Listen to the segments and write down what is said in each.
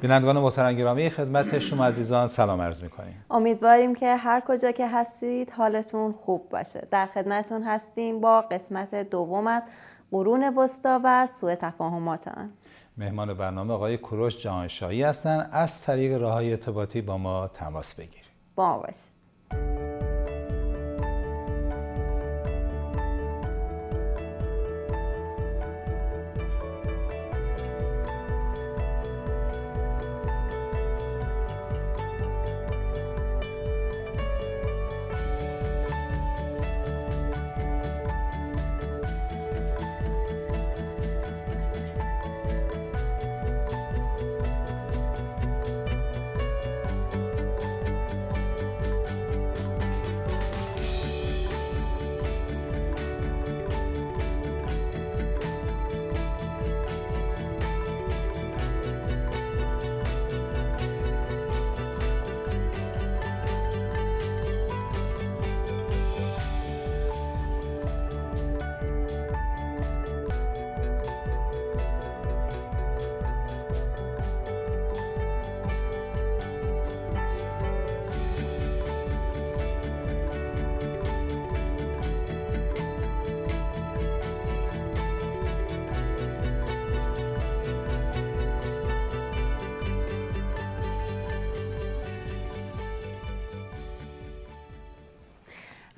بینندگان محترم گرامی خدمت شما عزیزان سلام عرض میکنیم امیدواریم که هر کجا که هستید حالتون خوب باشه در خدمتون هستیم با قسمت دوم از قرون وسطا و سوء تفاهمات مهمان برنامه آقای کوروش جهانشاهی هستند از طریق راه ارتباطی با ما تماس بگیرید با باشید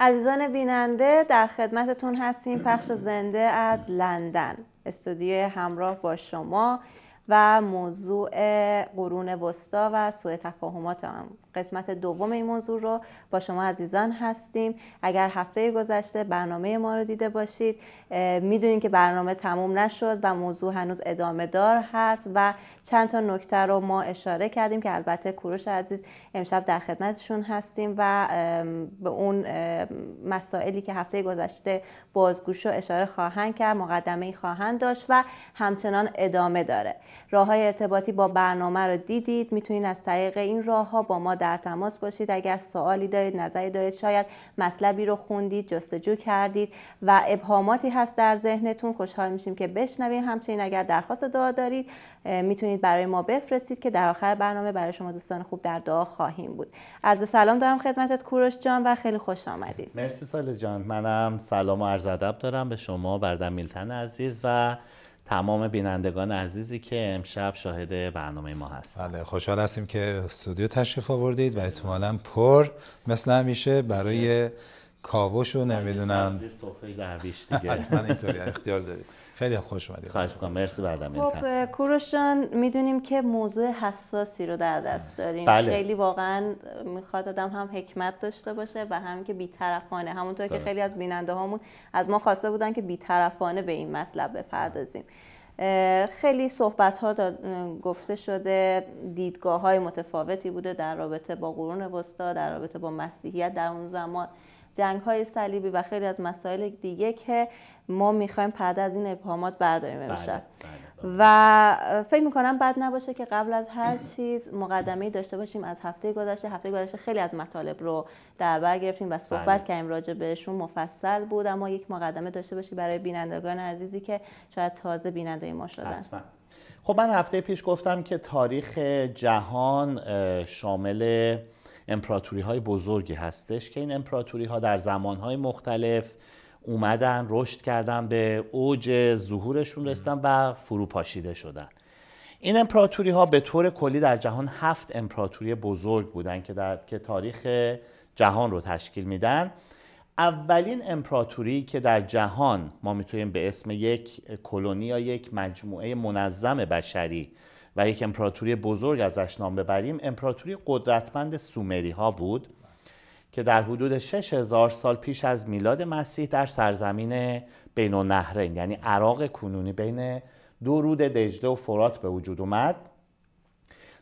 عزیزان بیننده در خدمتتون هستیم پخش زنده از لندن استودیو همراه با شما و موضوع قرون وسطا و سوء تفاهمات آن قسمت دوم این موضوع رو با شما عزیزان هستیم اگر هفته گذشته برنامه ما رو دیده باشید میدونید که برنامه تموم نشد و موضوع هنوز ادامه دار هست و چند تا نکته رو ما اشاره کردیم که البته کوروش عزیز امشب در خدمتشون هستیم و به اون مسائلی که هفته گذشته بازگوش و اشاره خواهند کرد مقدمه ای خواهند داشت و همچنان ادامه داره راه های ارتباطی با برنامه رو دیدید میتونید از طریق این راه ها با ما در تماس باشید اگر سوالی دارید نظری دارید شاید مطلبی رو خوندید جستجو کردید و ابهاماتی هست در ذهنتون خوشحال میشیم که بشنویم همچنین اگر درخواست دعا دارید میتونید برای ما بفرستید که در آخر برنامه برای شما دوستان خوب در دعا خواهیم بود عرض سلام دارم خدمتت کوروش جان و خیلی خوش آمدید مرسی سال جان منم سلام و عرض ادب دارم به شما بردم میلتن عزیز و تمام بینندگان عزیزی که امشب شاهد برنامه ما هست بله خوشحال هستیم که استودیو تشریف آوردید و احتمالا پر مثل همیشه برای کاوش رو بله، نمیدونم حتما اینطوری اختیار دارید خیلی خوش اومدید خواهش می‌کنم مرسی بعدم خب کوروشان میدونیم که موضوع حساسی رو در دست بله. داریم بله. خیلی واقعا میخواد آدم هم حکمت داشته باشه و هم که بی‌طرفانه. همونطور که خیلی از بیننده هامون از ما خواسته بودن که بی‌طرفانه به این مطلب بپردازیم خیلی صحبت ها گفته شده دیدگاه های متفاوتی بوده در رابطه با قرون وسطا در رابطه با مسیحیت در اون زمان جنگ های صلیبی و خیلی از مسائل دیگه که ما میخوایم پرده از این ابهامات برداریم بله، امشب بله، بله. و فکر میکنم بد نباشه که قبل از هر چیز مقدمه داشته باشیم از هفته گذشته هفته گذشته خیلی از مطالب رو در بر گرفتیم و صحبت کردیم راجع بهشون مفصل بود اما یک مقدمه داشته باشیم برای بینندگان عزیزی که شاید تازه بیننده ما شدن خب من هفته پیش گفتم که تاریخ جهان شامل امپراتوری های بزرگی هستش که این امپراتوری ها در زمان های مختلف اومدن رشد کردن به اوج ظهورشون رسیدن و فروپاشیده شدن این امپراتوری ها به طور کلی در جهان هفت امپراتوری بزرگ بودن که در که تاریخ جهان رو تشکیل میدن اولین امپراتوری که در جهان ما میتونیم به اسم یک کلونی یا یک مجموعه منظم بشری و یک امپراتوری بزرگ ازش نام ببریم امپراتوری قدرتمند سومری ها بود که در حدود 6000 سال پیش از میلاد مسیح در سرزمین بین النهرین یعنی عراق کنونی بین دو رود دجله و فرات به وجود اومد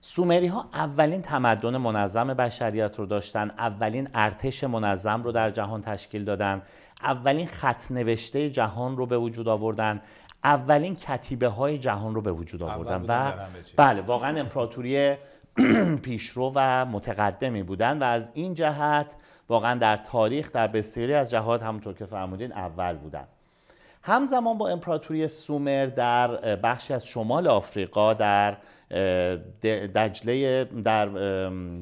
سومری ها اولین تمدن منظم بشریت رو داشتن اولین ارتش منظم رو در جهان تشکیل دادن اولین خط نوشته جهان رو به وجود آوردن اولین کتیبه های جهان رو به وجود آوردن و بله واقعا امپراتوری پیشرو و متقدمی بودن و از این جهت واقعا در تاریخ در بسیاری از جهات همونطور که فرمودین اول بودن همزمان با امپراتوری سومر در بخشی از شمال آفریقا در دجله در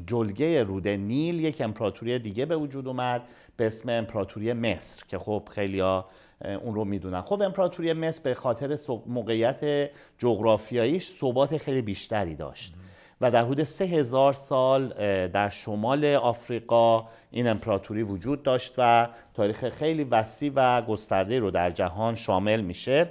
جلگه رود نیل یک امپراتوری دیگه به وجود اومد به اسم امپراتوری مصر که خب خیلی اون رو میدونن خب امپراتوری مصر به خاطر موقعیت جغرافیاییش ثبات خیلی بیشتری داشت و در حدود سه هزار سال در شمال آفریقا این امپراتوری وجود داشت و تاریخ خیلی وسیع و گسترده رو در جهان شامل میشه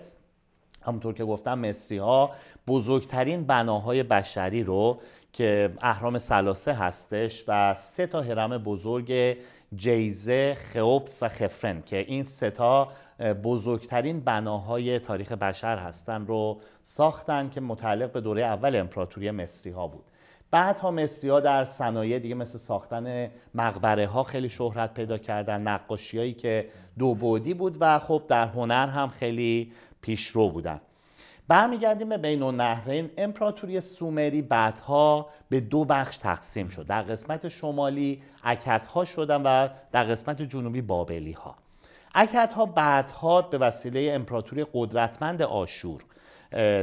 همونطور که گفتم مصری ها بزرگترین بناهای بشری رو که اهرام سلاسه هستش و سه تا هرم بزرگ جیزه، خیوبس و خفرن که این سه تا بزرگترین بناهای تاریخ بشر هستند رو ساختن که متعلق به دوره اول امپراتوری مصری ها بود بعد ها مصری ها در صنایع دیگه مثل ساختن مقبره ها خیلی شهرت پیدا کردن نقاشی هایی که دو بودی بود و خب در هنر هم خیلی پیشرو بودن برمیگردیم به بین نهرین امپراتوری سومری بعدها به دو بخش تقسیم شد در قسمت شمالی اکتها ها شدن و در قسمت جنوبی بابلی ها اکت ها بعدها به وسیله امپراتوری قدرتمند آشور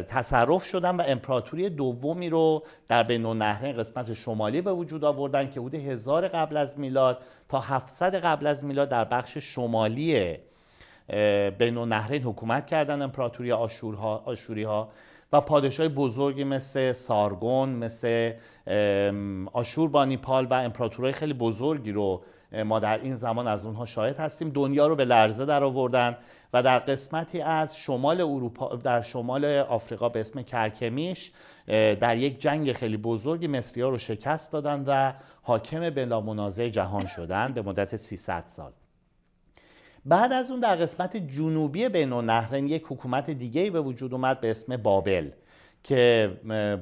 تصرف شدن و امپراتوری دومی رو در بین نهرین قسمت شمالی به وجود آوردن که حدود هزار قبل از میلاد تا 700 قبل از میلاد در بخش شمالی بین نهرین حکومت کردن امپراتوری آشورها، آشوری ها و پادشاه بزرگی مثل سارگون مثل آشور نیپال و امپراتوری خیلی بزرگی رو ما در این زمان از اونها شاهد هستیم دنیا رو به لرزه در و در قسمتی از شمال اروپا در شمال آفریقا به اسم کرکمیش در یک جنگ خیلی بزرگی مصری ها رو شکست دادن و حاکم بلا منازع جهان شدن به مدت 300 سال بعد از اون در قسمت جنوبی بین و یک حکومت دیگه ای به وجود اومد به اسم بابل که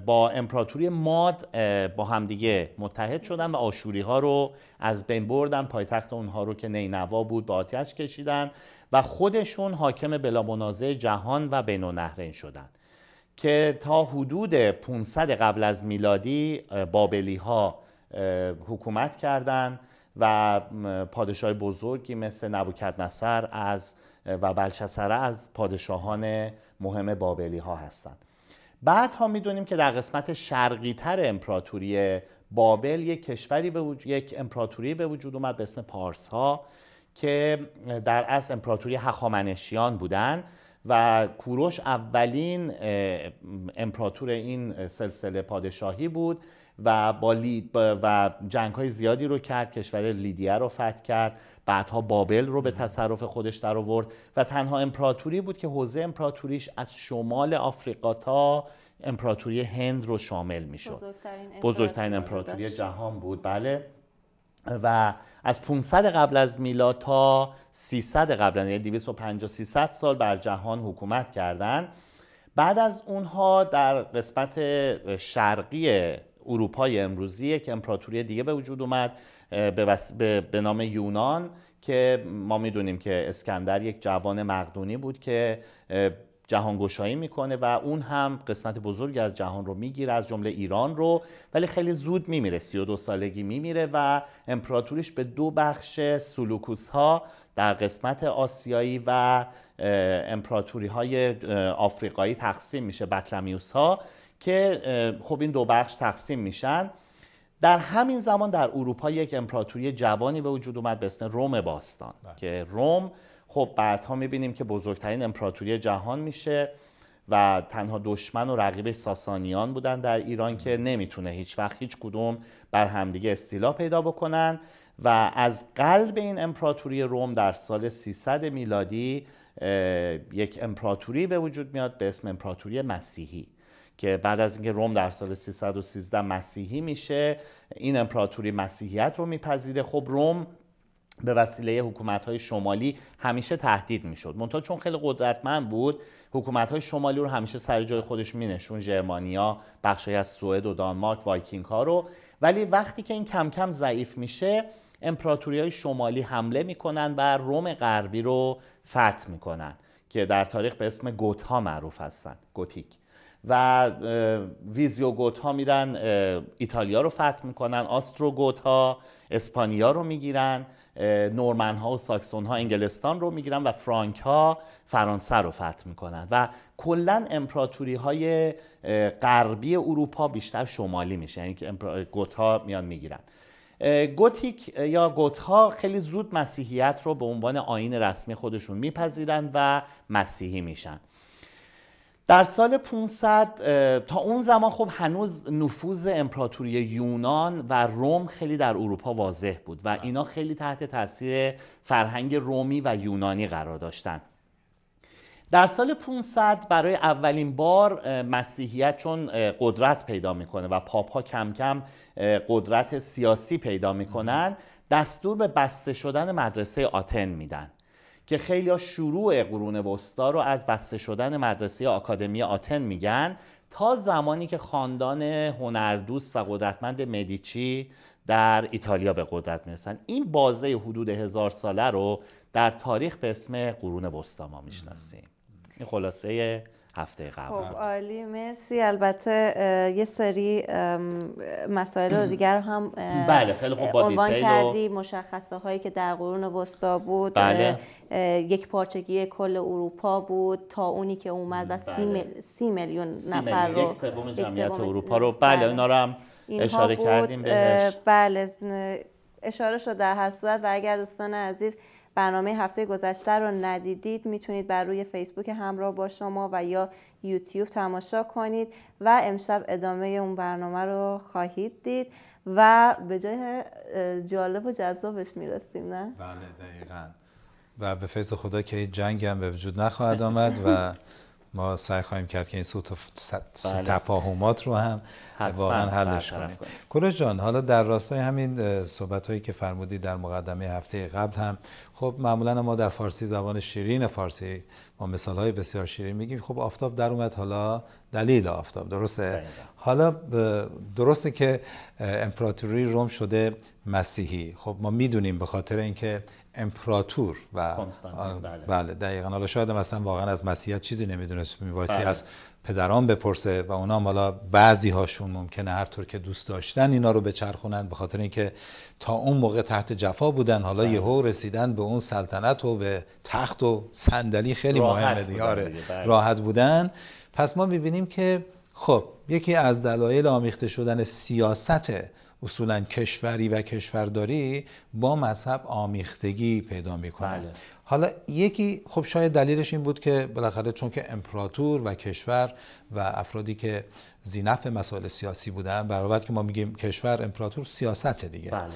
با امپراتوری ماد با همدیگه متحد شدن و آشوری ها رو از بین بردن پایتخت اونها رو که نینوا بود به آتیش کشیدن و خودشون حاکم بلا جهان و بین و شدن که تا حدود 500 قبل از میلادی بابلی ها حکومت کردند و پادشاه بزرگی مثل نبوکدنصر از و بلشسره از پادشاهان مهم بابلی ها هستند بعد ها میدونیم که در قسمت شرقی تر امپراتوری بابل یک کشوری به وجود، یک امپراتوری به وجود اومد به اسم پارس ها که در اصل امپراتوری هخامنشیان بودن و کوروش اولین امپراتور این سلسله پادشاهی بود و با لید و جنگ های زیادی رو کرد کشور لیدیه رو فتح کرد بعدها بابل رو به تصرف خودش در آورد و تنها امپراتوری بود که حوزه امپراتوریش از شمال آفریقا تا امپراتوری هند رو شامل میشد بزرگترین, امپراتوری جهان بود بله و از 500 قبل از میلاد تا 300 قبل یعنی 250 300 سال بر جهان حکومت کردند بعد از اونها در قسمت شرقی اروپای امروزی یک امپراتوری دیگه به وجود اومد به, به... نام یونان که ما میدونیم که اسکندر یک جوان مقدونی بود که جهانگشایی میکنه و اون هم قسمت بزرگی از جهان رو میگیره از جمله ایران رو ولی خیلی زود میمیره 32 سالگی میمیره و امپراتوریش به دو بخش سلوکوس ها در قسمت آسیایی و امپراتوری های آفریقایی تقسیم میشه بطلمیوس ها که خب این دو بخش تقسیم میشن در همین زمان در اروپا یک امپراتوری جوانی به وجود اومد به اسم روم باستان بله. که روم خب بعدها میبینیم که بزرگترین امپراتوری جهان میشه و تنها دشمن و رقیب ساسانیان بودن در ایران که نمیتونه هیچ وقت هیچ کدوم بر همدیگه استیلا پیدا بکنن و از قلب این امپراتوری روم در سال 300 میلادی یک امپراتوری به وجود میاد به اسم امپراتوری مسیحی که بعد از اینکه روم در سال 313 مسیحی میشه این امپراتوری مسیحیت رو میپذیره خب روم به وسیله حکومت های شمالی همیشه تهدید میشد منتها چون خیلی قدرتمند بود حکومت های شمالی رو همیشه سر جای خودش مینشون ژرمانیا بخشی از سوئد و دانمارک وایکینگ ها رو ولی وقتی که این کم کم ضعیف میشه امپراتوری های شمالی حمله میکنن و روم غربی رو فتح میکنن که در تاریخ به اسم گوت ها معروف هستن گوتیک و ویزیوگوت ها میرن ایتالیا رو فتح میکنن آستروگوت ها اسپانیا رو میگیرن نورمن ها و ساکسون ها انگلستان رو میگیرن و فرانک ها فرانسه رو فتح میکنن و کلا امپراتوری های غربی اروپا بیشتر شمالی میشه یعنی که گوت ها میان میگیرن گوتیک یا گوت ها خیلی زود مسیحیت رو به عنوان آین رسمی خودشون میپذیرن و مسیحی میشن در سال 500 تا اون زمان خب هنوز نفوذ امپراتوری یونان و روم خیلی در اروپا واضح بود و بله. اینا خیلی تحت تاثیر فرهنگ رومی و یونانی قرار داشتن در سال 500 برای اولین بار مسیحیت چون قدرت پیدا میکنه و پاپ کم کم قدرت سیاسی پیدا میکنن دستور به بسته شدن مدرسه آتن میدن که خیلی شروع قرون وسطا رو از بسته شدن مدرسه آکادمی آتن میگن تا زمانی که خاندان هنردوست و قدرتمند مدیچی در ایتالیا به قدرت میرسن این بازه حدود هزار ساله رو در تاریخ به اسم قرون وسطا ما میشناسیم این خلاصه هفته قبل خب عالی مرسی البته یه سری مسائل رو دیگر هم بله خیلی خوب با کردی و... مشخصه هایی که در قرون وسطا بود بله. یک پارچگی کل اروپا بود تا اونی که اومد و سی, بله. میلیون نفر رو یک سوم جمعیت اروپا رو بله. بله, اینا رو هم اشاره کردیم بهش بله اشاره شد در هر صورت و اگر دوستان عزیز برنامه هفته گذشته رو ندیدید میتونید بر روی فیسبوک همراه با شما و یا یوتیوب تماشا کنید و امشب ادامه اون برنامه رو خواهید دید و به جای جالب و جذابش میرسیم نه؟ بله دقیقا و به فیض خدا که جنگ هم به وجود نخواهد آمد و ما سعی خواهیم کرد که این سوء بله. تفاهمات رو هم واقعا حلش کنیم کلو جان حالا در راستای همین صحبت هایی که فرمودی در مقدمه هفته قبل هم خب معمولا ما در فارسی زبان شیرین فارسی ما مثال های بسیار شیرین میگیم خب آفتاب در اومد حالا دلیل آفتاب درسته حالا درسته که امپراتوری روم شده مسیحی خب ما میدونیم به خاطر اینکه امپراتور و بله. بله. دقیقا حالا شاید مثلا واقعا از مسیحیت چیزی نمیدونست میبایستی بله. از پدران بپرسه و اونا حالا بعضی هاشون ممکنه هر طور که دوست داشتن اینا رو بچرخونن به خاطر اینکه تا اون موقع تحت جفا بودن حالا بله. یهو رسیدن به اون سلطنت و به تخت و صندلی خیلی مهمه دیاره بله. راحت بودن پس ما میبینیم که خب یکی از دلایل آمیخته شدن سیاست اصولا کشوری و کشورداری با مذهب آمیختگی پیدا میکنه بله. حالا یکی خب شاید دلیلش این بود که بالاخره چون که امپراتور و کشور و افرادی که زینف مسائل سیاسی بودن برابر که ما میگیم کشور امپراتور سیاست دیگه بله.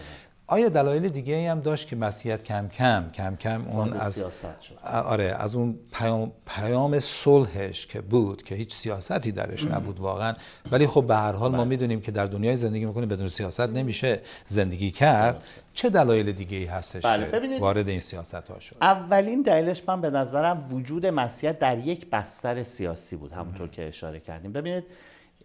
آیا دلایل دیگه ای هم داشت که مسیحیت کم کم کم کم اون از شد. آره از اون پیام, پیام صلحش که بود که هیچ سیاستی درش نبود واقعا ولی خب به هر حال ما بله. میدونیم که در دنیای زندگی میکنیم بدون سیاست نمیشه زندگی کرد چه دلایل دیگه ای هستش بله، که وارد این سیاست ها شد اولین دلیلش من به نظرم وجود مسیحیت در یک بستر سیاسی بود همونطور که اشاره کردیم ببینید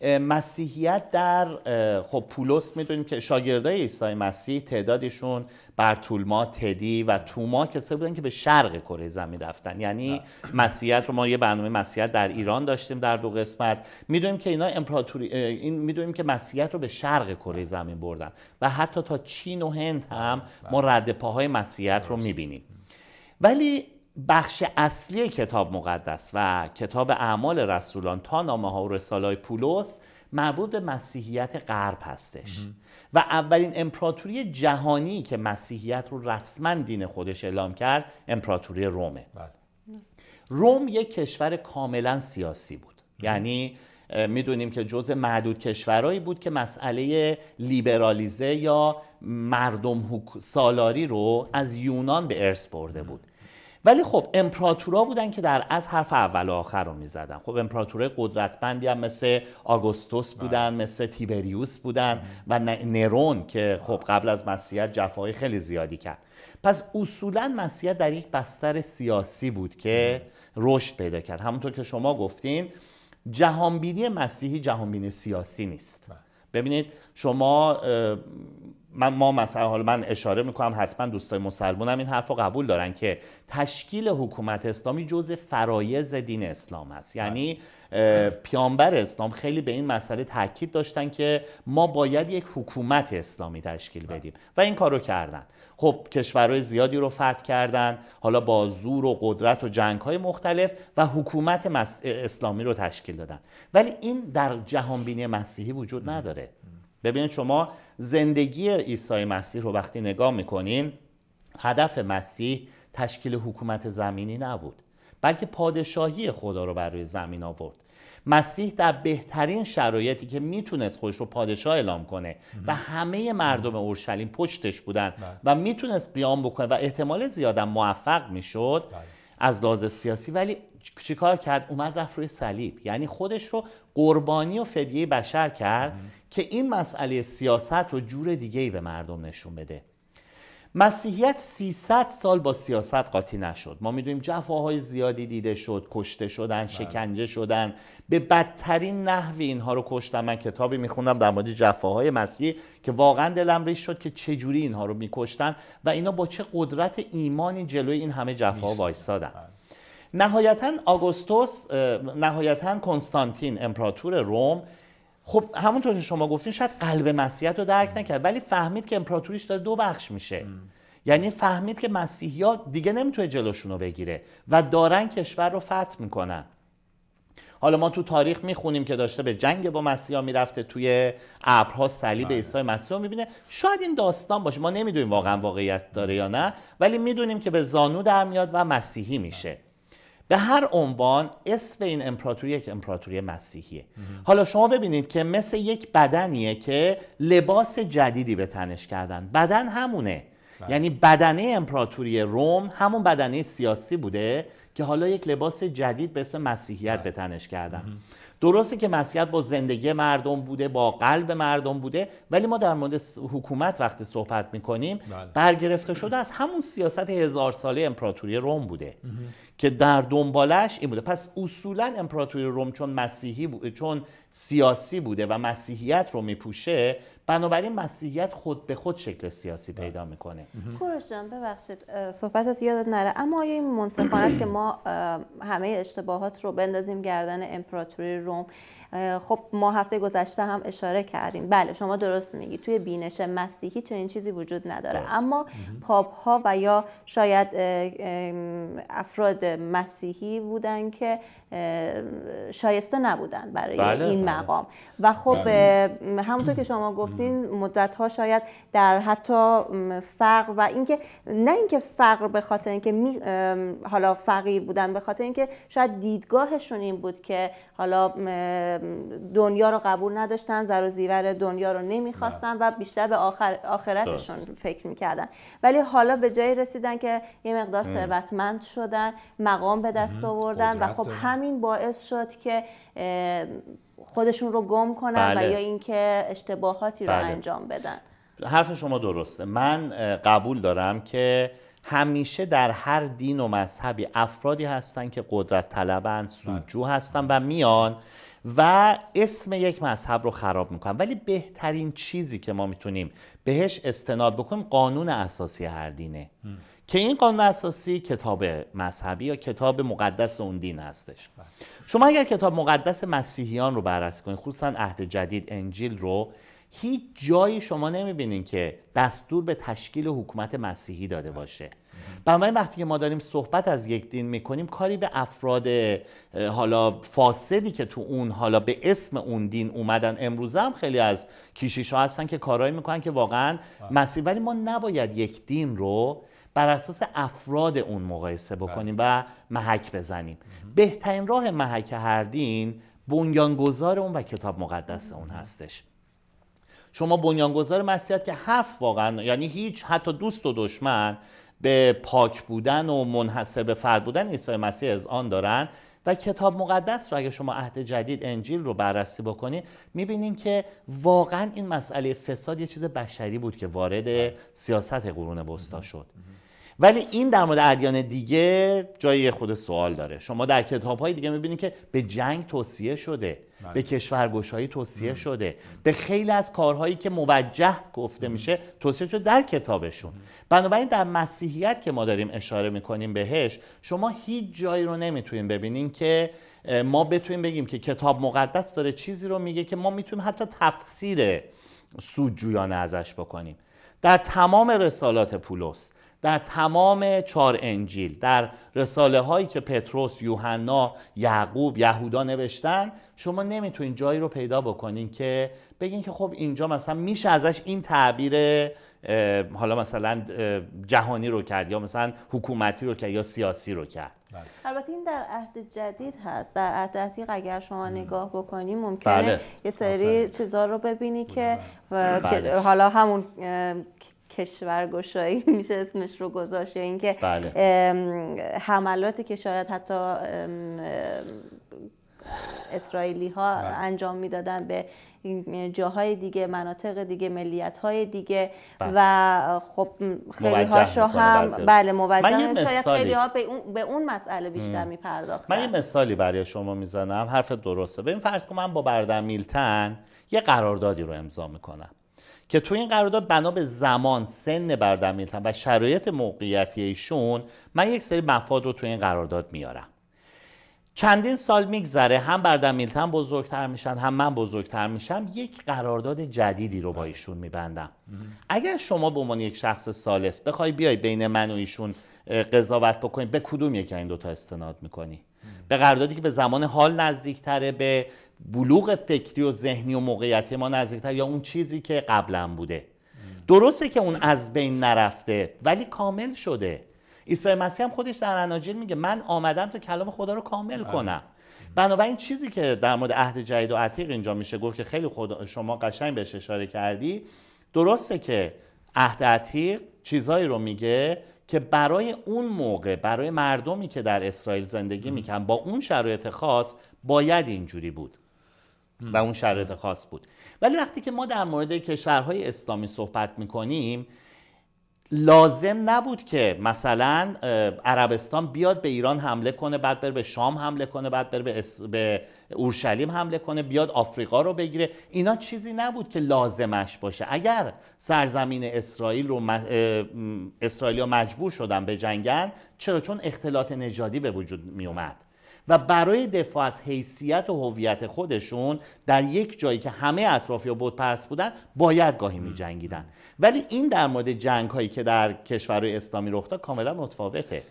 مسیحیت در خب پولس میدونیم که شاگردای عیسی مسیح تعدادشون برتولما تدی و توما کسایی بودن که به شرق کره زمین رفتن یعنی مسیحیت رو ما یه برنامه مسیحیت در ایران داشتیم در دو قسمت میدونیم که اینا امپراتوری این میدونیم که مسیحیت رو به شرق کره زمین بردن و حتی تا چین و هند هم بله. ما رد پاهای مسیحیت رو میبینیم ولی بخش اصلی کتاب مقدس و کتاب اعمال رسولان تا نامه ها و های پولس مربوط به مسیحیت غرب هستش و اولین امپراتوری جهانی که مسیحیت رو رسما دین خودش اعلام کرد امپراتوری رومه بله. روم یک کشور کاملا سیاسی بود یعنی میدونیم که جز معدود کشورهایی بود که مسئله لیبرالیزه یا مردم سالاری رو از یونان به ارث برده بود ولی خب امپراتورا بودن که در از حرف اول و آخر رو میزدن خب امپراتورای قدرتمندی هم مثل آگوستوس بله. بودن مثل تیبریوس بودن بله. و نرون که خب قبل از مسیحیت جفای خیلی زیادی کرد پس اصولا مسیحیت در یک بستر سیاسی بود که بله. رشد پیدا کرد همونطور که شما گفتین جهانبینی مسیحی جهانبینی سیاسی نیست ببینید شما من ما مثلا حالا من اشاره میکنم حتما دوستای مسلمانم این حرف رو قبول دارن که تشکیل حکومت اسلامی جز فرایز دین اسلام است یعنی بله. پیامبر اسلام خیلی به این مسئله تاکید داشتن که ما باید یک حکومت اسلامی تشکیل بله. بدیم و این کارو کردن خب کشورهای زیادی رو فتح کردن حالا با زور و قدرت و جنگ های مختلف و حکومت اسلامی رو تشکیل دادن ولی این در جهانبینی مسیحی وجود نداره ببینید شما زندگی عیسی مسیح رو وقتی نگاه میکنیم هدف مسیح تشکیل حکومت زمینی نبود بلکه پادشاهی خدا رو بر روی زمین آورد مسیح در بهترین شرایطی که میتونست خودش رو پادشاه اعلام کنه و همه مردم اورشلیم پشتش بودن بله. و میتونست قیام بکنه و احتمال زیادم موفق میشد بله. از لحاظ سیاسی ولی چیکار کرد اومد رفت روی صلیب یعنی خودش رو قربانی و فدیه بشر کرد که این مسئله سیاست رو جور دیگه ای به مردم نشون بده مسیحیت 300 سال با سیاست قاطی نشد ما میدونیم جفاهای زیادی دیده شد کشته شدن بله. شکنجه شدن به بدترین نحوی اینها رو کشتن من کتابی میخوندم در مورد جفاهای مسیح که واقعا دلم ریش شد که چجوری اینها رو میکشتن و اینا با چه قدرت ایمانی جلوی این همه جفا وایستادن بله. نهایتا آگوستوس نهایتا کنستانتین امپراتور روم خب همونطور که شما گفتین شاید قلب مسیحیت رو درک نکرد ولی فهمید که امپراتوریش داره دو بخش میشه یعنی فهمید که مسیحی دیگه نمیتونه جلوشون رو بگیره و دارن کشور رو فتح میکنن حالا ما تو تاریخ میخونیم که داشته به جنگ با مسیحا میرفته توی ابرها صلیب بله. عیسی مسیح میبینه شاید این داستان باشه ما نمیدونیم واقعا واقعیت داره یا نه ولی میدونیم که به زانو در میاد و مسیحی میشه بله. به هر عنوان اسم این امپراتوری یک امپراتوری مسیحیه حالا شما ببینید که مثل یک بدنیه که لباس جدیدی به تنش کردن بدن همونه بله. یعنی بدنه امپراتوری روم همون بدنه سیاسی بوده که حالا یک لباس جدید به اسم مسیحیت بله. به تنش کردن درسته که مسیحیت با زندگی مردم بوده با قلب مردم بوده ولی ما در مورد حکومت وقتی صحبت میکنیم بله. برگرفته شده از همون سیاست هزار ساله امپراتوری روم بوده که در دنبالش این بوده پس اصولا امپراتوری روم چون مسیحی بوده چون سیاسی بوده و مسیحیت رو میپوشه بنابراین مسیحیت خود به خود شکل سیاسی بله. پیدا میکنه کورش جان ببخشید صحبتت یادت نره اما آیا این منصفانه که ما همه اشتباهات رو بندازیم گردن امپراتوری روم خب ما هفته گذشته هم اشاره کردیم بله شما درست میگی توی بینش مسیحی چنین چیزی وجود نداره اما پاپ ها و یا شاید افراد مسیحی بودن که شایسته نبودن برای بله، این بله. مقام و خب بله. همونطور که شما گفتین مدت ها شاید در حتی فقر و اینکه نه اینکه فقر به خاطر اینکه حالا فقیر بودن به خاطر اینکه شاید دیدگاهشون این بود که حالا دنیا رو قبول نداشتن زر و زیور دنیا رو نمیخواستن و بیشتر به آخر آخرتشون فکر میکردن ولی حالا به جایی رسیدن که یه مقدار ثروتمند شدن مقام به دست آوردن و خب همین باعث شد که خودشون رو گم کنن و بله. یا اینکه اشتباهاتی بله. رو انجام بدن حرف شما درسته من قبول دارم که همیشه در هر دین و مذهبی افرادی هستند که قدرت طلبند بله. سودجو هستن و میان و اسم یک مذهب رو خراب میکنن ولی بهترین چیزی که ما میتونیم بهش استناد بکنیم قانون اساسی هر دینه که این قانون اساسی کتاب مذهبی یا کتاب مقدس اون دین هستش بله. شما اگر کتاب مقدس مسیحیان رو بررسی کنید خصوصا عهد جدید انجیل رو هیچ جایی شما نمیبینین که دستور به تشکیل حکومت مسیحی داده باشه بنابراین وقتی که ما داریم صحبت از یک دین میکنیم کاری به افراد حالا فاسدی که تو اون حالا به اسم اون دین اومدن امروزه هم خیلی از کیشیش ها هستن که کارهایی میکنن که واقعا بله. مسیح ولی ما نباید یک دین رو بر اساس افراد اون مقایسه بله. بکنیم و محک بزنیم بهترین راه محک هر دین بنیانگذار اون و کتاب مقدس اون هستش شما بنیانگذار مسیحیت که حرف واقعا یعنی هیچ حتی دوست و دشمن به پاک بودن و منحصر به فرد بودن عیسی مسیح از آن دارن و کتاب مقدس رو اگه شما عهد جدید انجیل رو بررسی بکنید میبینین که واقعا این مسئله فساد یه چیز بشری بود که وارد سیاست قرون وسطا شد ولی این در مورد ادیان دیگه جای خود سوال داره شما در کتاب های دیگه میبینید که به جنگ توصیه شده بله. به کشورگشایی توصیه شده به خیلی از کارهایی که موجه گفته میشه توصیه شده در کتابشون بنابراین در مسیحیت که ما داریم اشاره میکنیم بهش شما هیچ جایی رو نمیتونیم ببینین که ما بتونیم بگیم که کتاب مقدس داره چیزی رو میگه که ما میتونیم حتی تفسیر سودجویانه ازش بکنیم در تمام رسالات پولس در تمام چهار انجیل در رساله هایی که پتروس، یوحنا، یعقوب، یهودا نوشتن شما نمیتونین جایی رو پیدا بکنین که بگین که خب اینجا مثلا میشه ازش این تعبیر حالا مثلا جهانی رو کرد یا مثلا حکومتی رو کرد یا سیاسی رو کرد بله. البته این در عهد جدید هست در عهد عتیق اگر شما نگاه بکنی ممکنه بله. یه سری چیزها رو ببینی که بله. بله. حالا همون گشایی میشه اسمش رو گذاشت یا اینکه بله. حملاتی که شاید حتی اسرائیلی ها بله. انجام میدادن به جاهای دیگه مناطق دیگه ملیت های دیگه بله. و خب خیلی هاشو هم بله موجه شاید خیلی ها به اون, به اون مسئله بیشتر میپرداختن من یه مثالی برای شما میزنم حرف درسته ببین فرض که من با بردن میلتن یه قراردادی رو امضا میکنم که تو این قرارداد بنا به زمان سن بردمیلتن و شرایط موقعیتی ایشون من یک سری مفاد رو تو این قرارداد میارم چندین سال میگذره هم بردمیلتن بزرگتر میشن هم من بزرگتر میشم یک قرارداد جدیدی رو با ایشون میبندم اگر شما به عنوان یک شخص سالس بخوای بیای بین من و ایشون قضاوت بکنی به کدوم یکی این دوتا استناد میکنی به قراردادی که به زمان حال نزدیکتره به بلوغ فکری و ذهنی و موقعیتی ما نزدیکتر یا اون چیزی که قبلا بوده درسته که اون از بین نرفته ولی کامل شده عیسی مسیح هم خودش در اناجیل میگه من آمدم تا کلام خدا رو کامل کنم بنابراین چیزی که در مورد عهد جدید و عتیق اینجا میشه گفت که خیلی شما قشنگ بهش اشاره کردی درسته که عهد عتیق چیزایی رو میگه که برای اون موقع برای مردمی که در اسرائیل زندگی میکنن با اون شرایط خاص باید اینجوری بود و اون شرایط خاص بود ولی وقتی که ما در مورد کشورهای اسلامی صحبت میکنیم لازم نبود که مثلا عربستان بیاد به ایران حمله کنه بعد بره به شام حمله کنه بعد بره به, اس... به اورشلیم حمله کنه بیاد آفریقا رو بگیره اینا چیزی نبود که لازمش باشه اگر سرزمین اسرائیل رو م... اسرائیلیا مجبور شدن به جنگن چرا چون اختلاط نژادی به وجود می اومد و برای دفاع از حیثیت و هویت خودشون در یک جایی که همه اطرافیا بود پرس بودن باید گاهی می جنگیدن ولی این در مورد جنگ هایی که در کشورهای اسلامی رخ داد کاملا متفاوته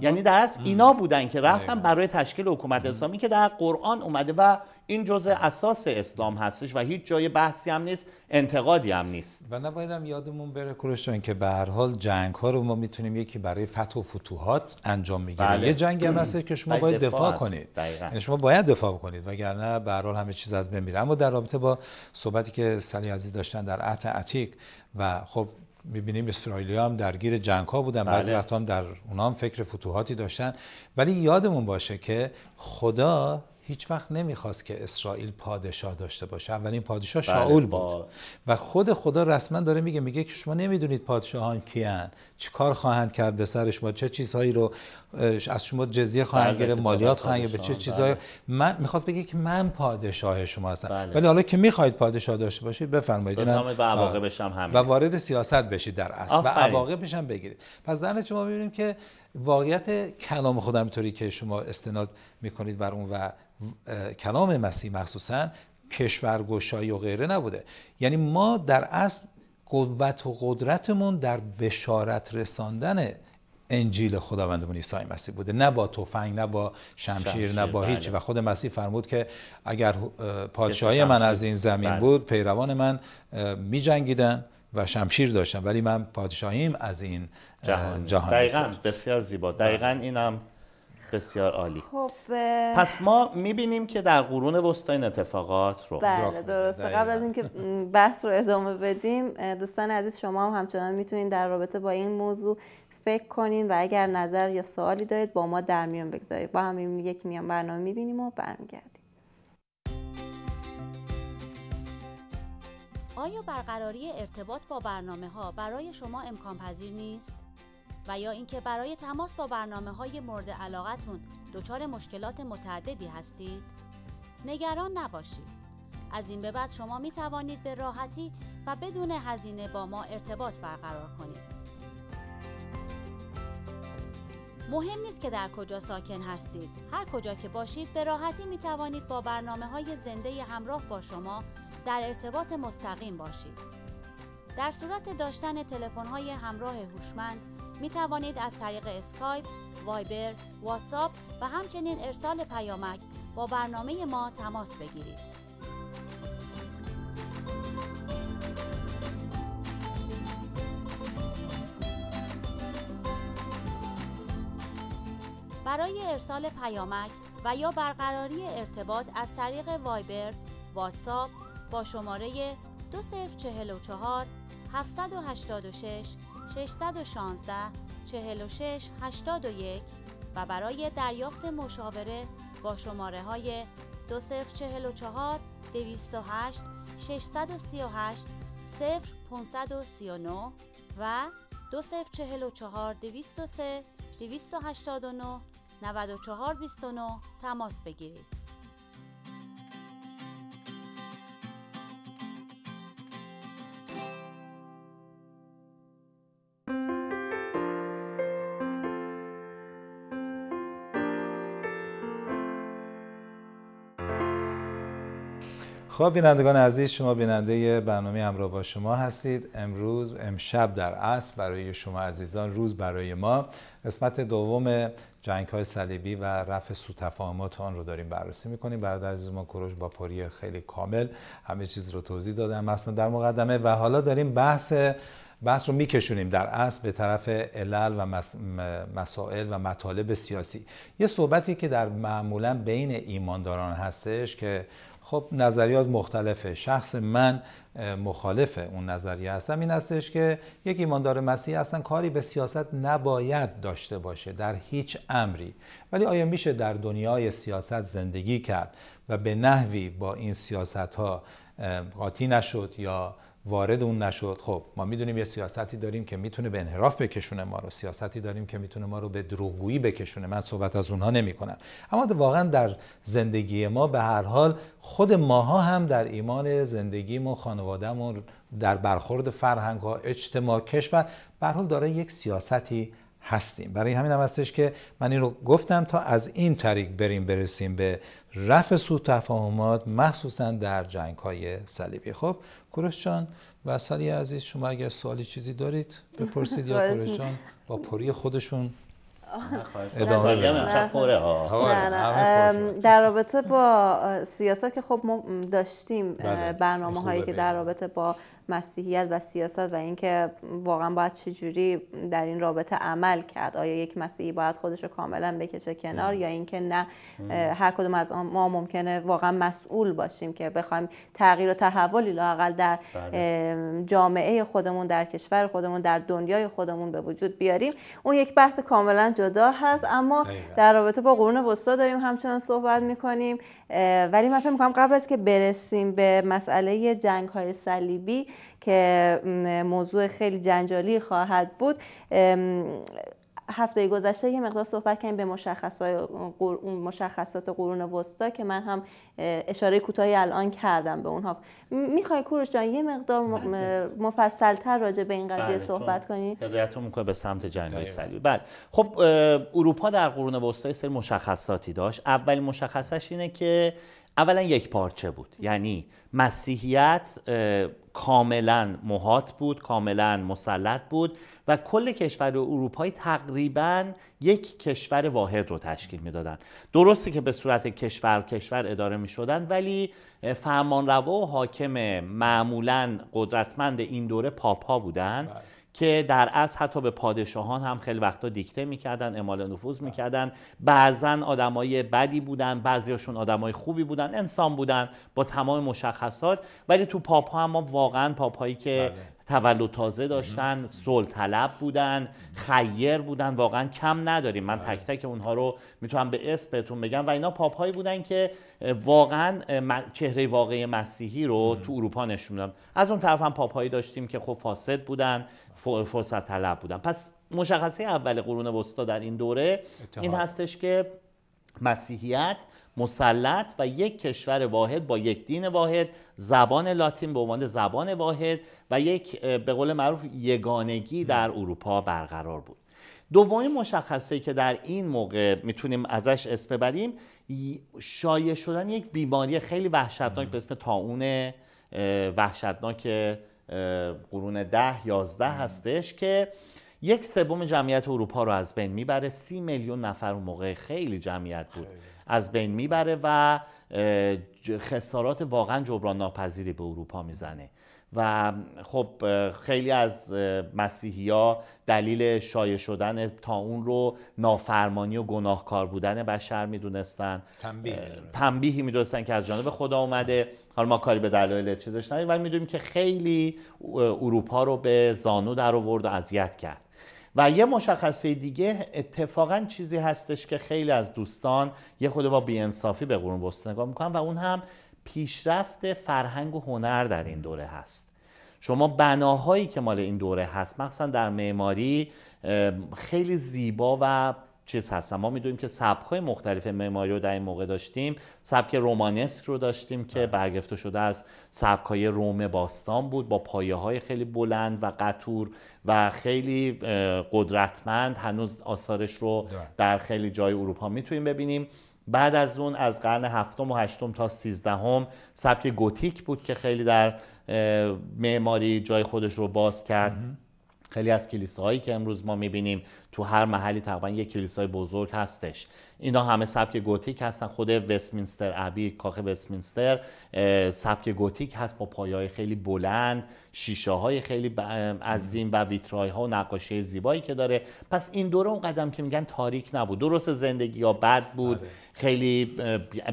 یعنی در اصل اینا بودن که رفتن برای تشکیل حکومت اسلامی که در قرآن اومده و این جزء اساس اسلام هستش و هیچ جای بحثی هم نیست انتقادی هم نیست و نباید هم یادمون بره کروشان که به هر حال جنگ ها رو ما میتونیم یکی برای فتح و فتوحات انجام میگیره بله. یه جنگ هم هست که شما باید دفاع, دفاع کنید یعنی شما باید دفاع کنید وگرنه به هر حال همه چیز از بین میره اما در رابطه با صحبتی که سلی عزیز داشتن در عهد عتیق و خب میبینیم اسرائیلی هم درگیر جنگ ها بودن بله. بعضی وقت هم در اونا فکر فتوحاتی داشتن ولی یادمون باشه که خدا هیچ وقت نمیخواست که اسرائیل پادشاه داشته باشه اولین پادشاه بله، شاول بود و خود خدا رسما داره میگه میگه که شما نمیدونید پادشاهان کیان چه کار خواهند کرد به سرش ما چه چیزهایی رو از شما جزیه خواهند بله، گرفت بله، مالیات خواهند به چه چیزهایی من میخواست بگه که من پادشاه شما هستم ولی حالا که میخواید پادشاه داشته باشید بفرمایید و وارد سیاست بشید در اصل و عواقبش هم بگیرید پس زن شما میبینیم که واقعیت کلام خودم طوری که شما استناد میکنید بر اون و کلام مسیح مخصوصا کشورگشایی و غیره نبوده یعنی ما در اصل قوت و قدرتمون در بشارت رساندن انجیل خداوندمون عیسی مسیح بوده نه با تفنگ نه با شمشیر, نه با هیچ و خود مسیح فرمود که اگر پادشاهی من از این زمین بله. بود پیروان من می جنگیدن و شمشیر داشتن ولی من پادشاهیم از این جهان, جهان دقیقا بسیار زیبا دقیقا اینم بسیار عالی خب پس ما میبینیم که در قرون وسطا این اتفاقات رو بله درسته قبل از اینکه بحث رو ادامه بدیم دوستان عزیز شما هم همچنان میتونید در رابطه با این موضوع فکر کنین و اگر نظر یا سوالی دارید با ما در میان بگذارید با همین یک میان برنامه میبینیم و برمیگردیم آیا برقراری ارتباط با برنامه ها برای شما امکان پذیر نیست؟ و یا اینکه برای تماس با برنامه های مورد علاقتون دچار مشکلات متعددی هستید؟ نگران نباشید. از این به بعد شما می توانید به راحتی و بدون هزینه با ما ارتباط برقرار کنید. مهم نیست که در کجا ساکن هستید. هر کجا که باشید به راحتی می توانید با برنامه های زنده همراه با شما در ارتباط مستقیم باشید. در صورت داشتن تلفن های همراه هوشمند می توانید از طریق اسکایپ، وایبر، واتساپ و همچنین ارسال پیامک با برنامه ما تماس بگیرید. برای ارسال پیامک و یا برقراری ارتباط از طریق وایبر، واتساپ با شماره 2044 786 616 46 81 و برای دریافت مشاوره با شماره های 2044 208 638 0539 و 2044 203 289 9429 تماس بگیرید. خب بینندگان عزیز شما بیننده برنامه همراه با شما هستید امروز امشب در اصل برای شما عزیزان روز برای ما قسمت دوم جنگ های صلیبی و رفع سو تفاهمات آن رو داریم بررسی میکنیم برادر عزیز ما کروش با پری خیلی کامل همه چیز رو توضیح دادم مثلا در مقدمه و حالا داریم بحث بحث رو میکشونیم در اصل به طرف علل و مسائل و مطالب سیاسی یه صحبتی که در معمولا بین ایمانداران هستش که خب نظریات مختلفه شخص من مخالف اون نظریه هستم این هستش که یک ایماندار مسیحی اصلا کاری به سیاست نباید داشته باشه در هیچ امری ولی آیا میشه در دنیای سیاست زندگی کرد و به نحوی با این سیاست ها قاطی نشد یا وارد اون نشد خب ما میدونیم یه سیاستی داریم که میتونه به انحراف بکشونه ما رو سیاستی داریم که میتونه ما رو به دروغگویی بکشونه من صحبت از اونها نمی کنم اما واقعا در زندگی ما به هر حال خود ماها هم در ایمان خانواده خانوادهمون در برخورد فرهنگ ها اجتماع کشور به حال داره یک سیاستی هستیم برای همین هم هستش که من این رو گفتم تا از این طریق بریم برسیم به رفع سو تفاهمات مخصوصا در جنگ های صلیبی خب کروش جان و سالی عزیز شما اگر سوالی چیزی دارید بپرسید یا کروش جان با پری خودشون ادامه آره، در رابطه با سیاست که خب ما داشتیم بله. برنامه هایی که در رابطه با مسیحیت و سیاست و اینکه واقعا باید چجوری در این رابطه عمل کرد آیا یک مسیحی باید خودش رو کاملا بکشه کنار یا اینکه نه هر کدوم از ما ممکنه واقعا مسئول باشیم که بخوایم تغییر و تحولی لاقل در بله. جامعه خودمون در کشور خودمون در دنیای خودمون به وجود بیاریم اون یک بحث کاملا جدا هست اما در رابطه با قرون وسطا داریم همچنان صحبت میکنیم ولی من فکر میکنم قبل از که برسیم به مسئله جنگ های صلیبی که موضوع خیلی جنجالی خواهد بود هفته گذشته یه مقدار صحبت کردیم به مشخصات قرون وسطا که من هم اشاره کوتاهی الان کردم به اونها میخوای کوروش جان یه مقدار بله، مفصلتر راجع به این قضیه بله، صحبت کنی هدایتتون میکنه به سمت جنگ صلیبی بله خب اروپا در قرون وسطا سری مشخصاتی داشت اولین مشخصش اینه که اولا یک پارچه بود یعنی مسیحیت کاملا محات بود کاملا مسلط بود و کل کشور اروپایی تقریبا یک کشور واحد رو تشکیل میدادند درسته که به صورت کشور کشور اداره می شدن ولی فرمانروا و حاکم معمولا قدرتمند این دوره پاپا بودند. بله. که در از حتی به پادشاهان هم خیلی وقتا دیکته میکردن اعمال نفوذ میکردن بعضا آدمای بدی بودن بعضیاشون آدمای خوبی بودن انسان بودن با تمام مشخصات ولی تو پاپ هم ما واقعا پاپایی که بله. تولد تازه داشتن طلب بودن خیر بودن واقعا کم نداریم من بله. تک تک اونها رو میتونم به اسم بهتون بگم و اینا پاپ هایی بودن که واقعا چهره واقعی مسیحی رو تو اروپا نشون از اون طرف هم پاپ هایی داشتیم که خب فاسد بودن فرصت طلب بودن پس مشخصه اول قرون وسطا در این دوره این هستش که مسیحیت مسلط و یک کشور واحد با یک دین واحد زبان لاتین به عنوان زبان واحد و یک به قول معروف یگانگی در اروپا برقرار بود دومین مشخصه که در این موقع میتونیم ازش اسم ببریم شایع شدن یک بیماری خیلی وحشتناک به اسم تاون وحشتناک قرون ده یازده هستش که یک سوم جمعیت اروپا رو از بین میبره سی میلیون نفر اون موقع خیلی جمعیت بود از بین میبره و خسارات واقعا جبران ناپذیری به اروپا میزنه و خب خیلی از مسیحی ها دلیل شایع شدن تا اون رو نافرمانی و گناهکار بودن بشر میدونستن تنبیه تنبیهی میدونستن که از جانب خدا اومده حالا ما کاری به دلایل چیزش نداریم ولی میدونیم که خیلی اروپا رو به زانو در آورد و اذیت کرد و یه مشخصه دیگه اتفاقا چیزی هستش که خیلی از دوستان یه خود با بیانصافی به قرون بست نگاه میکنن و اون هم پیشرفت فرهنگ و هنر در این دوره هست شما بناهایی که مال این دوره هست مخصوصا در معماری خیلی زیبا و چیز هست ما میدونیم که سبک‌های مختلف معماری رو در این موقع داشتیم سبک رومانسک رو داشتیم که بله. برگرفته شده از سبک‌های روم باستان بود با پایه های خیلی بلند و قطور و خیلی قدرتمند هنوز آثارش رو بله. در خیلی جای اروپا میتونیم ببینیم بعد از اون از قرن هفتم و هشتم تا سیزدهم سبک گوتیک بود که خیلی در معماری جای خودش رو باز کرد خیلی از کلیساهایی که امروز ما میبینیم تو هر محلی تقریبا یک کلیسای بزرگ هستش اینا همه سبک گوتیک هستن خود وستمینستر ابی کاخ وستمینستر سبک گوتیک هست با پایه‌های خیلی بلند شیشه های خیلی عظیم و ویترای ها و نقاشی زیبایی که داره پس این دوره اون قدم که میگن تاریک نبود درست زندگی یا بد بود آره. خیلی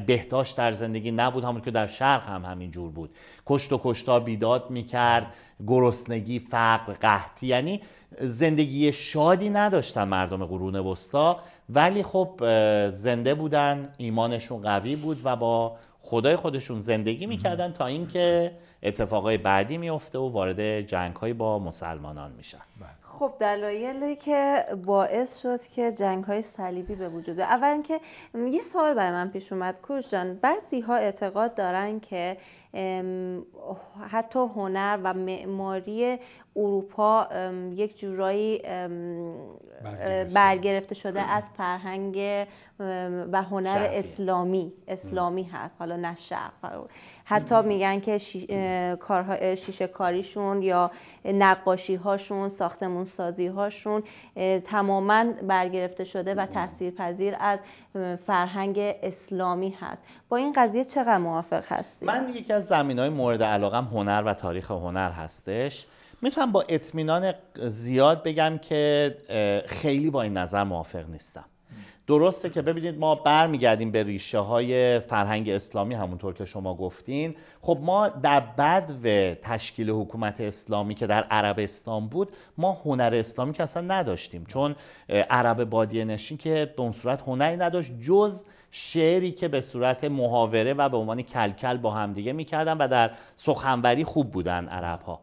بهداشت در زندگی نبود همون که در شرق هم همین جور بود کشت و کشتا بیداد میکرد گرسنگی فقر قحطی یعنی زندگی شادی نداشتن مردم قرون وسطا ولی خب زنده بودن ایمانشون قوی بود و با خدای خودشون زندگی میکردن تا اینکه اتفاقای بعدی میفته و وارد جنگ با مسلمانان میشن بله. خب دلایلی که باعث شد که جنگ های صلیبی به وجود اول اینکه یه سوال برای من پیش اومد کوش جان بعضی ها اعتقاد دارن که حتی هنر و معماری اروپا یک جورایی برگرفته شده از فرهنگ و هنر اسلامی اسلامی هست حالا نه شرق حتی میگن که کارها... شیشه کاریشون یا نقاشی هاشون ساختمون سازی هاشون تماما برگرفته شده و تاثیرپذیر از فرهنگ اسلامی هست با این قضیه چقدر موافق هستی من یکی از زمین های مورد علاقم هنر و تاریخ هنر هستش میتونم با اطمینان زیاد بگم که خیلی با این نظر موافق نیستم درسته که ببینید ما برمیگردیم به ریشه های فرهنگ اسلامی همونطور که شما گفتین خب ما در بدو تشکیل حکومت اسلامی که در عربستان بود ما هنر اسلامی که اصلا نداشتیم چون عرب بادیه نشین که به اون صورت هنری نداشت جز شعری که به صورت محاوره و به عنوان کلکل با همدیگه میکردن و در سخنوری خوب بودن عرب ها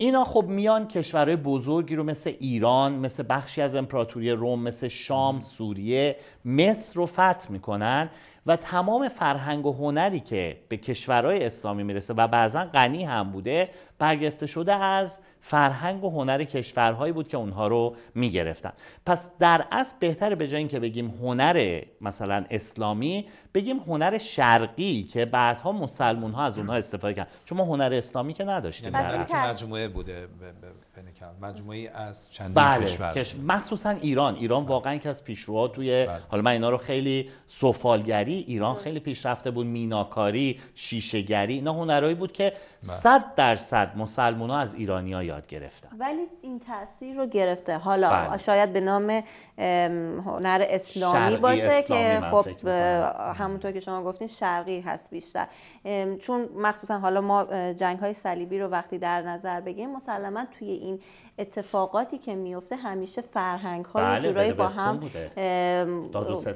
اینا خب میان کشورهای بزرگی رو مثل ایران مثل بخشی از امپراتوری روم مثل شام سوریه مصر رو فتح میکنن و تمام فرهنگ و هنری که به کشورهای اسلامی میرسه و بعضا غنی هم بوده برگرفته شده از فرهنگ و هنر کشورهایی بود که اونها رو میگرفتن پس در اصل بهتره به جای اینکه بگیم هنر مثلا اسلامی بگیم هنر شرقی که بعدها مسلمون ها از اونها استفاده کردن چون ما هنر اسلامی که نداشتیم یعنی در مجموعه بوده مجموعه از چندین بله، کشور مخصوصا ایران ایران بله. واقعا که از پیشروها توی بله. حالا من اینا رو خیلی سفالگری ایران خیلی پیشرفته بود میناکاری شیشهگری اینا هنرهایی بود که بله. صد درصد مسلمان ها از ایرانی ها یاد گرفتن ولی این تاثیر رو گرفته حالا بله. شاید به نام هنر اسلامی باشه اسلامی که خب همونطور که شما گفتین شرقی هست بیشتر چون مخصوصا حالا ما جنگ های صلیبی رو وقتی در نظر بگیریم مسلما توی این اتفاقاتی که میفته همیشه فرهنگ های بله،, بله، با هم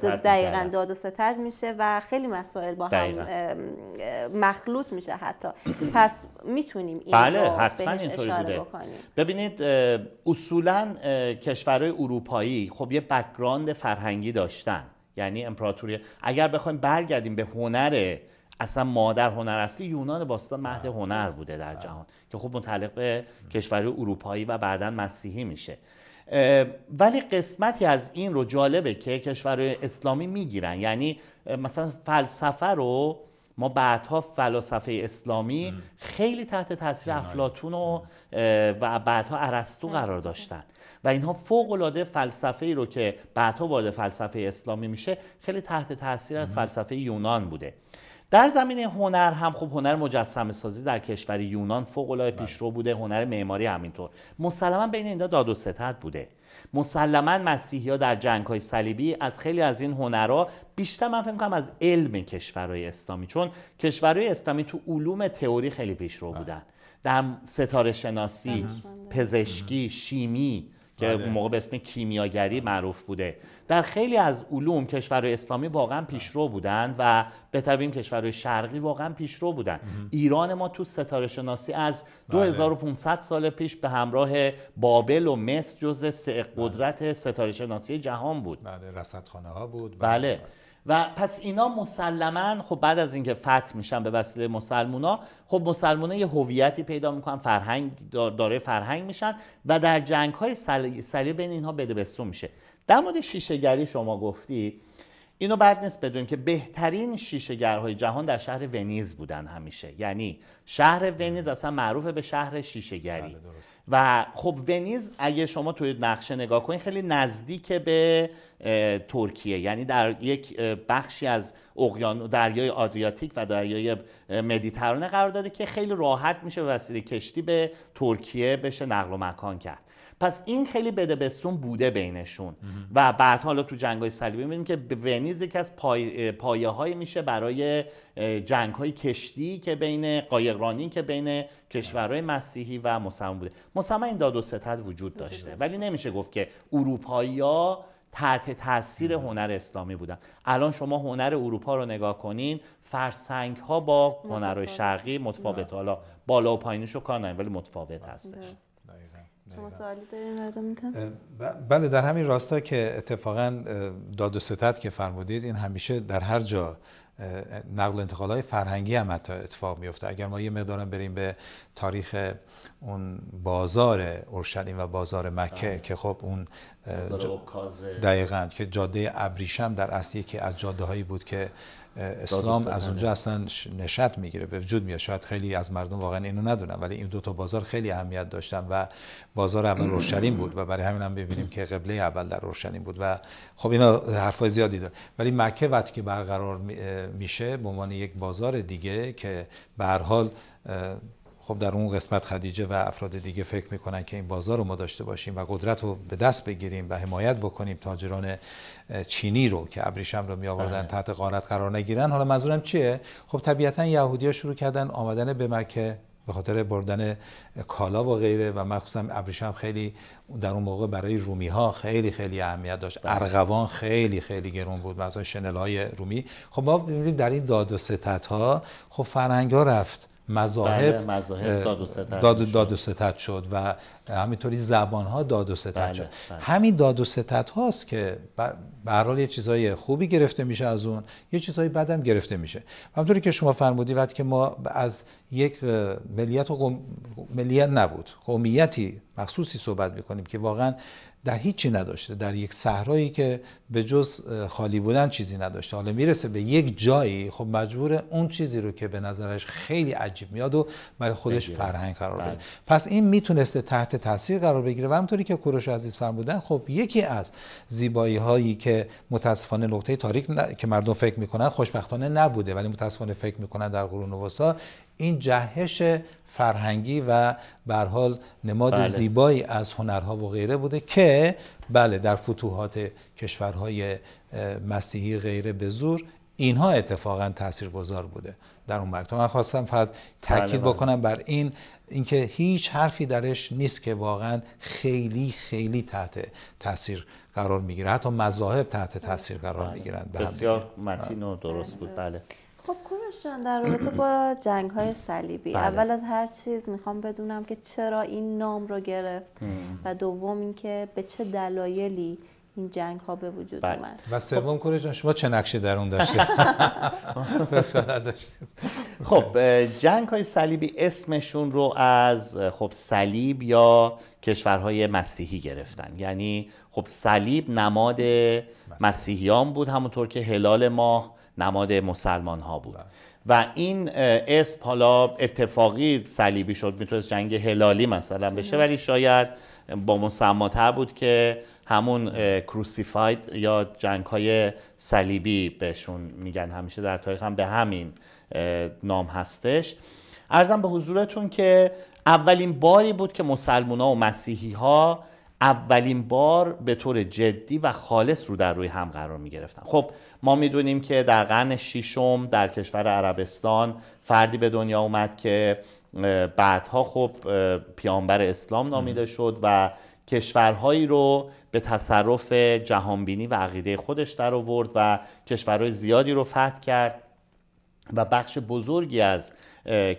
داد و میشه و خیلی مسائل با هم مخلوط میشه حتی پس میتونیم این بله حتما بکنیم. ببینید اصولا کشورهای اروپایی خب یه بکراند فرهنگی داشتن یعنی امپراتوری اگر بخوایم برگردیم به هنر اصلا مادر هنر است یونان باستان مهد هنر بوده در جهان که خب متعلق به کشور اروپایی و بعدا مسیحی میشه ولی قسمتی از این رو جالبه که کشور اسلامی میگیرن یعنی مثلا فلسفه رو ما بعدها فلسفه اسلامی خیلی تحت تاثیر افلاطون و و بعدها ارسطو قرار داشتن و اینها فوق العاده فلسفه ای رو که بعدها وارد فلسفه اسلامی میشه خیلی تحت تاثیر از فلسفه یونان بوده در زمینه هنر هم خب هنر مجسم سازی در کشور یونان فوق العاده بله. پیشرو بوده هنر معماری همینطور مسلما بین اینا داد و ستد بوده مسلما مسیحی در جنگ های صلیبی از خیلی از این هنرها بیشتر من فکر کنم از علم کشورهای اسلامی چون کشورهای اسلامی تو علوم تئوری خیلی پیشرو بله. بودن در ستاره شناسی بله. پزشکی شیمی که موقع به اسم کیمیاگری معروف بوده در خیلی از علوم کشور اسلامی واقعا پیشرو بودند و بتویم کشورهای شرقی واقعا پیشرو بودن ایران ما تو ستاره شناسی از 2500 بله. سال پیش به همراه بابل و مصر جز سه قدرت بله. ستاره شناسی جهان بود بله رصدخانه ها بود بله. بله. و پس اینا مسلما خب بعد از اینکه فتح میشن به وسیله مسلمونا خب مسلمونا یه هویتی پیدا میکنن فرهنگ داره فرهنگ میشن و در جنگ های سلی, بین اینها بده بستون میشه در مورد شیشهگری شما گفتی اینو بعد نیست بدونیم که بهترین شیشهگرهای جهان در شهر ونیز بودن همیشه یعنی شهر ونیز اصلا معروف به شهر شیشهگری بله، و خب ونیز اگه شما توی نقشه نگاه کنید خیلی نزدیک به ترکیه یعنی در یک بخشی از اقیان دریای آدریاتیک و دریای مدیترانه قرار داره که خیلی راحت میشه به وسیله کشتی به ترکیه بشه نقل و مکان کرد پس این خیلی بده بستون بوده بینشون و بعد حالا تو جنگ های صلیبی میبینیم که ونیز یکی از پای... میشه برای جنگ های کشتی که بین قایقرانی که بین کشورهای مسیحی و مسلمان بوده مسلمان این داد و ستد وجود داشته ولی نمیشه گفت که اروپایی ها تحت تاثیر هنر اسلامی بودن الان شما هنر اروپا رو نگاه کنین فرسنگ ها با هنرهای شرقی متفاوت حالا بالا و پایینش رو کار ولی متفاوت هستش بله در همین راستا که اتفاقا داد و ستت که فرمودید این همیشه در هر جا نقل و انتقال فرهنگی هم حتی اتفاق میفته اگر ما یه مقدارم بریم به تاریخ اون بازار اورشلیم و بازار مکه که خب اون دقیقا که جاده ابریشم در اصل یکی از جاده هایی بود که اسلام از اونجا اصلا نشت میگیره به وجود میاد شاید خیلی از مردم واقعا اینو ندونن ولی این دو تا بازار خیلی اهمیت داشتن و بازار اول اورشلیم بود و برای همین هم ببینیم که قبله اول در روشنین بود و خب اینا حرفای زیادی داره ولی مکه وقتی که برقرار میشه به عنوان یک بازار دیگه که به هر حال خب در اون قسمت خدیجه و افراد دیگه فکر میکنن که این بازار رو ما داشته باشیم و قدرت رو به دست بگیریم و حمایت بکنیم تاجران چینی رو که ابریشم رو می آوردن بله. تحت قارت قرار نگیرن حالا منظورم چیه خب طبیعتا یهودی‌ها شروع کردن آمدن به مکه به خاطر بردن کالا و غیره و مخصوصا ابریشم خیلی در اون موقع برای رومی ها خیلی خیلی اهمیت داشت بله. ارغوان خیلی خیلی گرون بود مثلا شنل های رومی خب ما می‌بینیم در این داد و ستت ها خب فرهنگ رفت مذاهب, بله، داد, و ستت شد و همینطوری زبان ها داد و ستت بله، شد بله. همین داد و ستت هاست که به یه چیزای خوبی گرفته میشه از اون یه چیزای بدم گرفته میشه همونطوری که شما فرمودی وقتی که ما از یک ملیت و ملیت نبود قومیتی مخصوصی صحبت میکنیم که واقعا در هیچی نداشته در یک صحرایی که به جز خالی بودن چیزی نداشته حالا میرسه به یک جایی خب مجبور اون چیزی رو که به نظرش خیلی عجیب میاد و برای خودش فرهنگ قرار بله. بده پس این میتونسته تحت تاثیر قرار بگیره و همطوری که کوروش عزیز فرمودن خب یکی از زیبایی هایی که متاسفانه نقطه تاریک که مردم فکر میکنن خوشبختانه نبوده ولی متاسفانه فکر میکنن در قرون وسطا این جهش فرهنگی و حال نماد بله. زیبایی از هنرها و غیره بوده که بله در فتوحات کشورهای مسیحی غیره به زور اینها اتفاقا تاثیرگذار بوده در اون وقت من خواستم فقط تاکید بله، بله. بکنم بر این اینکه هیچ حرفی درش نیست که واقعا خیلی خیلی تحت تاثیر قرار میگیره حتی مذاهب تحت تاثیر قرار میگیرن بسیار متین و درست بود بله خب کوروش جان در رابطه با جنگ های صلیبی بله. اول از هر چیز میخوام بدونم که چرا این نام رو گرفت و دوم اینکه به چه دلایلی این جنگ ها به وجود بله. اومد و سوم کوروش جان شما چه نقشی در اون داشتید خب جنگ های صلیبی اسمشون رو از خب صلیب یا کشورهای مسیحی گرفتن یعنی خب صلیب نماد مسیحیان بود همونطور که هلال ماه نماد مسلمان ها بود بله. و این اسم حالا اتفاقی صلیبی شد میتونست جنگ هلالی مثلا بشه بله. ولی شاید با مسماتر بود که همون کروسیفاید یا جنگ های صلیبی بهشون میگن همیشه در تاریخ هم به همین نام هستش ارزم به حضورتون که اولین باری بود که مسلمان ها و مسیحی ها اولین بار به طور جدی و خالص رو در روی هم قرار می گرفتن خب ما میدونیم که در قرن ششم در کشور عربستان فردی به دنیا اومد که بعدها خب پیامبر اسلام نامیده شد و کشورهایی رو به تصرف جهانبینی و عقیده خودش در آورد و کشورهای زیادی رو فتح کرد و بخش بزرگی از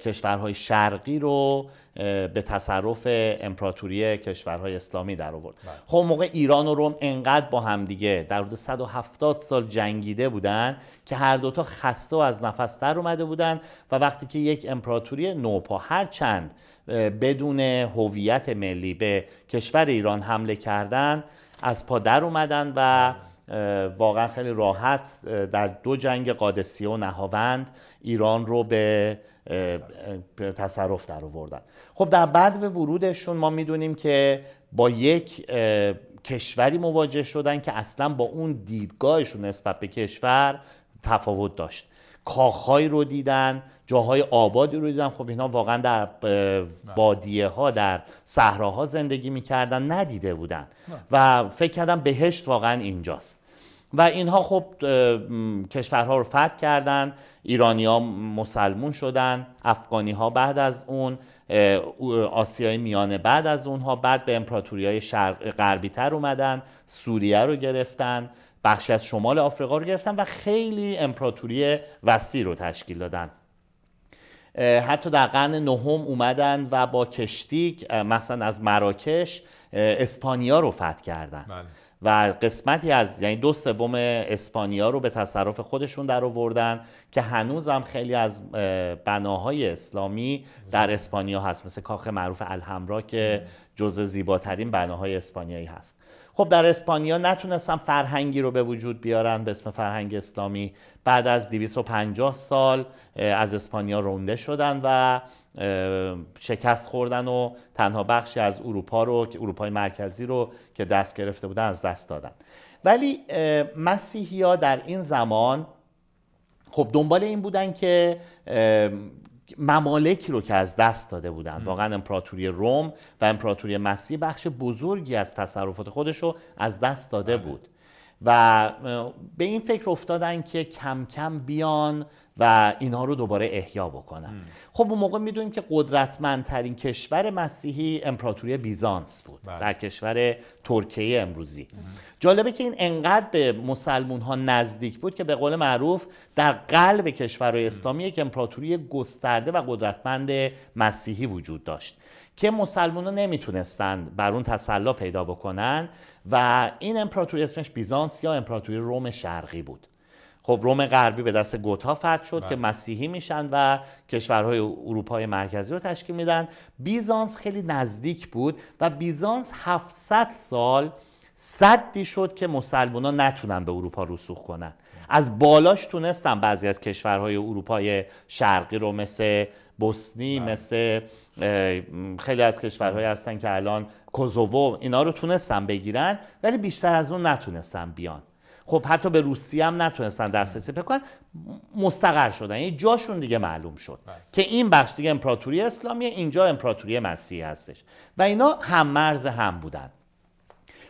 کشورهای شرقی رو به تصرف امپراتوری کشورهای اسلامی در آورد بله. خب موقع ایران و روم انقدر با هم دیگه در حدود 170 سال جنگیده بودن که هر دوتا خسته و از نفس در اومده بودن و وقتی که یک امپراتوری نوپا هر چند بدون هویت ملی به کشور ایران حمله کردن از پا در اومدن و بله. واقعا خیلی راحت در دو جنگ قادسیه و نهاوند ایران رو به تصرف در آوردن خب در بعد ورودشون ما میدونیم که با یک کشوری مواجه شدن که اصلا با اون دیدگاهشون نسبت به کشور تفاوت داشت کاخهایی رو دیدن جاهای آبادی رو دیدن خب اینا واقعا در بادیه ها در صحراها زندگی میکردن ندیده بودن و فکر کردن بهشت واقعا اینجاست و اینها خب کشورها رو فتح کردن ایرانی ها مسلمون شدن افغانی ها بعد از اون آسیای میانه بعد از اونها بعد به امپراتوری های غربی تر اومدن سوریه رو گرفتن بخشی از شمال آفریقا رو گرفتن و خیلی امپراتوری وسیع رو تشکیل دادن حتی در قرن نهم اومدن و با کشتی مثلا از مراکش اسپانیا رو فتح کردن بله. و قسمتی از یعنی دو سوم اسپانیا رو به تصرف خودشون در آوردن که هنوز هم خیلی از بناهای اسلامی در اسپانیا هست مثل کاخ معروف الحمرا که جزء زیباترین بناهای اسپانیایی هست خب در اسپانیا نتونستن فرهنگی رو به وجود بیارن به اسم فرهنگ اسلامی بعد از 250 سال از اسپانیا رونده شدن و شکست خوردن و تنها بخشی از اروپا رو که اروپای مرکزی رو که دست گرفته بودن از دست دادن ولی مسیحی ها در این زمان خب دنبال این بودن که ممالکی رو که از دست داده بودن واقعا امپراتوری روم و امپراتوری مسیح بخش بزرگی از تصرفات خودش رو از دست داده بله. بود و به این فکر افتادن که کم کم بیان و اینها رو دوباره احیا بکنن خب اون موقع میدونیم که قدرتمندترین کشور مسیحی امپراتوری بیزانس بود بله. در کشور ترکیه امروزی جالبه که این انقدر به مسلمون ها نزدیک بود که به قول معروف در قلب کشور اسلامی یک امپراتوری گسترده و قدرتمند مسیحی وجود داشت که مسلمون ها نمیتونستن بر اون تسلا پیدا بکنن و این امپراتوری اسمش بیزانس یا امپراتوری روم شرقی بود خب روم غربی به دست گوتا فتح شد بله. که مسیحی میشن و کشورهای اروپای مرکزی رو تشکیل میدن بیزانس خیلی نزدیک بود و بیزانس 700 سال صدی شد که مسلمان نتونن به اروپا رسوخ کنن از بالاش تونستن بعضی از کشورهای اروپای شرقی رو مثل بوسنی بله. مثل خیلی از کشورهایی هستن که الان کوزوو اینا رو تونستن بگیرن ولی بیشتر از اون نتونستن بیان خب حتی به روسیه هم نتونستن دسترسی پیدا مستقر شدن یعنی جاشون دیگه معلوم شد بله. که این بخش دیگه امپراتوری اسلامی اینجا امپراتوری مسیحی هستش و اینا هم مرز هم بودن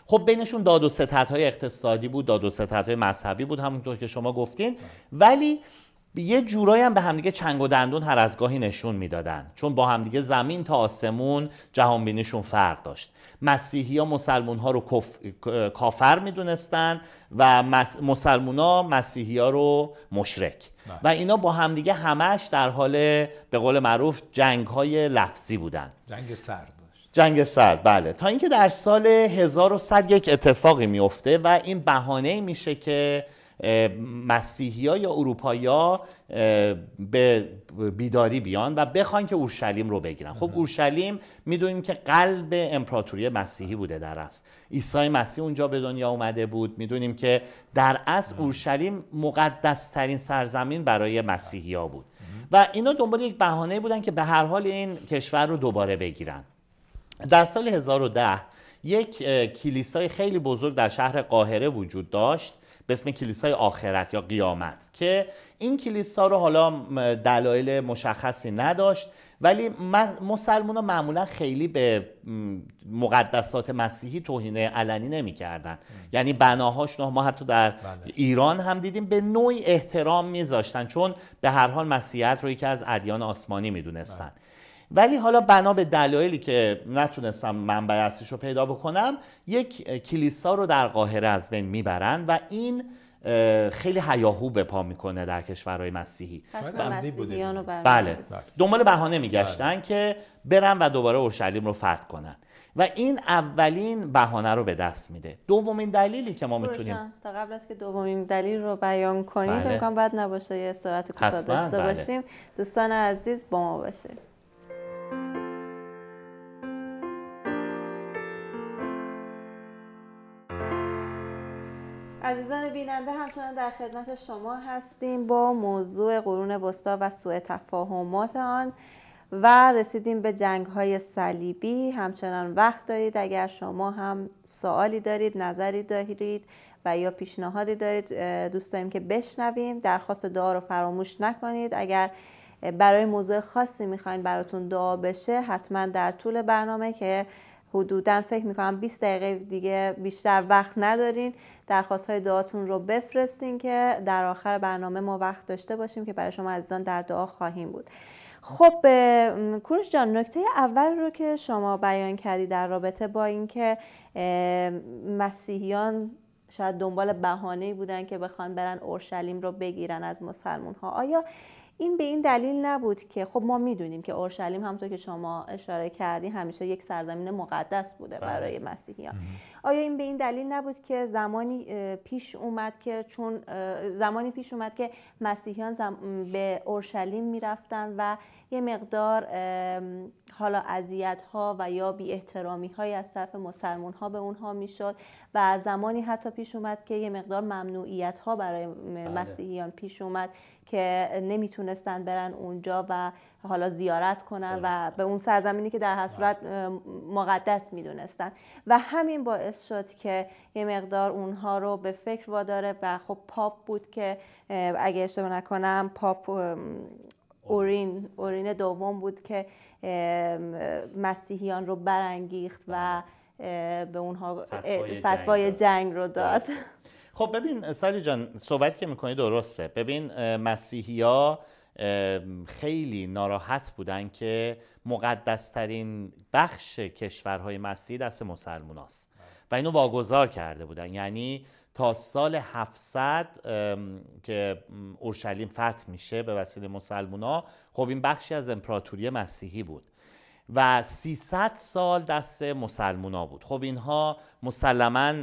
خب بینشون داد و های اقتصادی بود داد و های مذهبی بود همونطور که شما گفتین بله. ولی یه جورایی هم به همدیگه چنگ و دندون هر از گاهی نشون میدادن چون با همدیگه زمین تا آسمون بینیشون فرق داشت مسیحی ها مسلمون ها رو کف... کافر میدونستن و مس... مسلمون ها مسیحی ها رو مشرک بله. و اینا با همدیگه همش در حال به قول معروف جنگ های لفظی بودن جنگ سرد جنگ سرد بله تا اینکه در سال 1101 اتفاقی میفته و این بهانه میشه که مسیحی ها یا اروپایی ها به بیداری بیان و بخوان که اورشلیم رو بگیرن خب اورشلیم میدونیم که قلب امپراتوری مسیحی بوده در است عیسی مسیح اونجا به دنیا اومده بود میدونیم که در اصل اورشلیم مقدس ترین سرزمین برای مسیحی ها بود و اینا دنبال یک بهانه بودن که به هر حال این کشور رو دوباره بگیرن در سال 1010 یک کلیسای خیلی بزرگ در شهر قاهره وجود داشت به اسم کلیسای آخرت یا قیامت که این کلیسا رو حالا دلایل مشخصی نداشت ولی مسلمان ها معمولا خیلی به مقدسات مسیحی توهین علنی نمیکردن یعنی بناهاش نه ما حتی در بله. ایران هم دیدیم به نوعی احترام میذاشتن چون به هر حال مسیحیت رو یکی از ادیان آسمانی میدونستن بله. ولی حالا بنا به دلایلی که نتونستم منبع اصلیش رو پیدا بکنم یک کلیسا رو در قاهره از بین میبرن و این خیلی هیاهو به پا میکنه در کشورهای مسیحی بله. بله دنبال بهانه میگشتن بله. که برن و دوباره اورشلیم رو فتح کنن و این اولین بهانه رو به دست میده دومین دلیلی که ما میتونیم تا قبل از که دومین دلیل رو بیان کنیم بله. امکان بد نباشه یه استراحت کوتاه داشته بله. باشیم دوستان عزیز با ما باشید عزیزان بیننده همچنان در خدمت شما هستیم با موضوع قرون وسطا و سوء تفاهمات آن و رسیدیم به جنگ های صلیبی همچنان وقت دارید اگر شما هم سوالی دارید نظری دارید و یا پیشنهادی دارید دوست داریم که بشنویم درخواست دعا رو فراموش نکنید اگر برای موضوع خاصی میخواین براتون دعا بشه حتما در طول برنامه که حدودا فکر میکنم 20 دقیقه دیگه بیشتر وقت ندارین درخواست های دعاتون رو بفرستین که در آخر برنامه ما وقت داشته باشیم که برای شما عزیزان در دعا خواهیم بود خب کوروش جان نکته اول رو که شما بیان کردی در رابطه با اینکه مسیحیان شاید دنبال بهانه بودن که بخوان برن اورشلیم رو بگیرن از مسلمون ها آیا این به این دلیل نبود که خب ما میدونیم که اورشلیم همونطور که شما اشاره کردی همیشه یک سرزمین مقدس بوده بله. برای مسیحیان آیا این به این دلیل نبود که زمانی پیش اومد که چون زمانی پیش اومد که مسیحیان به اورشلیم میرفتن و یه مقدار حالا اذیت ها و یا بی احترامی های از طرف مسلمان ها به اونها میشد و زمانی حتی پیش اومد که یه مقدار ممنوعیت ها برای بله. مسیحیان پیش اومد که نمیتونستن برن اونجا و حالا زیارت کنن و به اون سرزمینی که در هر بله. صورت مقدس میدونستن و همین باعث شد که یه مقدار اونها رو به فکر واداره و خب پاپ بود که اگه اشتباه نکنم پاپ اورین اورین دوم بود که مسیحیان رو برانگیخت و بله. به اونها فتوای جنگ رو داد خب ببین سالی جان صحبتی که میکنی درسته ببین ها خیلی ناراحت بودن که مقدسترین بخش کشورهای مسیحی دست مسلمان هست بله. و اینو واگذار کرده بودن یعنی تا سال 700 که اورشلیم فتح میشه به وسیله مسلمونا خب این بخشی از امپراتوری مسیحی بود و 300 سال دست مسلمونا بود خب اینها مسلما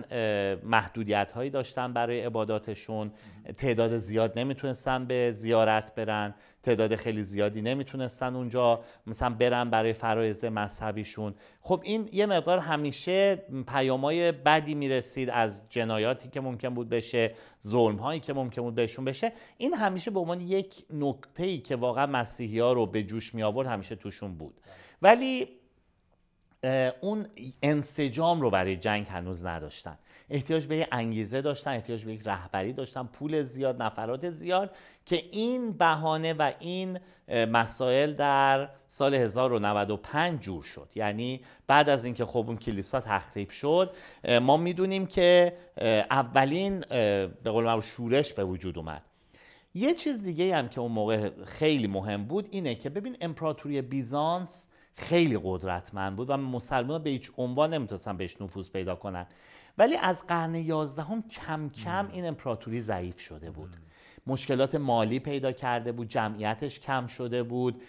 محدودیت هایی داشتن برای عباداتشون تعداد زیاد نمیتونستن به زیارت برن تعداد خیلی زیادی نمیتونستن اونجا مثلا برن برای فرایز مذهبیشون خب این یه مقدار همیشه پیامای بدی میرسید از جنایاتی که ممکن بود بشه ظلم هایی که ممکن بود بهشون بشه این همیشه به عنوان یک نکته ای که واقعا مسیحی ها رو به جوش می آورد همیشه توشون بود بله. ولی اون انسجام رو برای جنگ هنوز نداشتن احتیاج به یه انگیزه داشتن احتیاج به یک رهبری داشتن پول زیاد نفرات زیاد که این بهانه و این مسائل در سال 1095 جور شد یعنی بعد از اینکه خب اون کلیسا تخریب شد ما میدونیم که اولین به قول شورش به وجود اومد یه چیز دیگه هم که اون موقع خیلی مهم بود اینه که ببین امپراتوری بیزانس خیلی قدرتمند بود و مسلمان به هیچ عنوان نمیتونستن بهش نفوذ پیدا کنن ولی از قرن هم کم کم این امپراتوری ضعیف شده بود مشکلات مالی پیدا کرده بود جمعیتش کم شده بود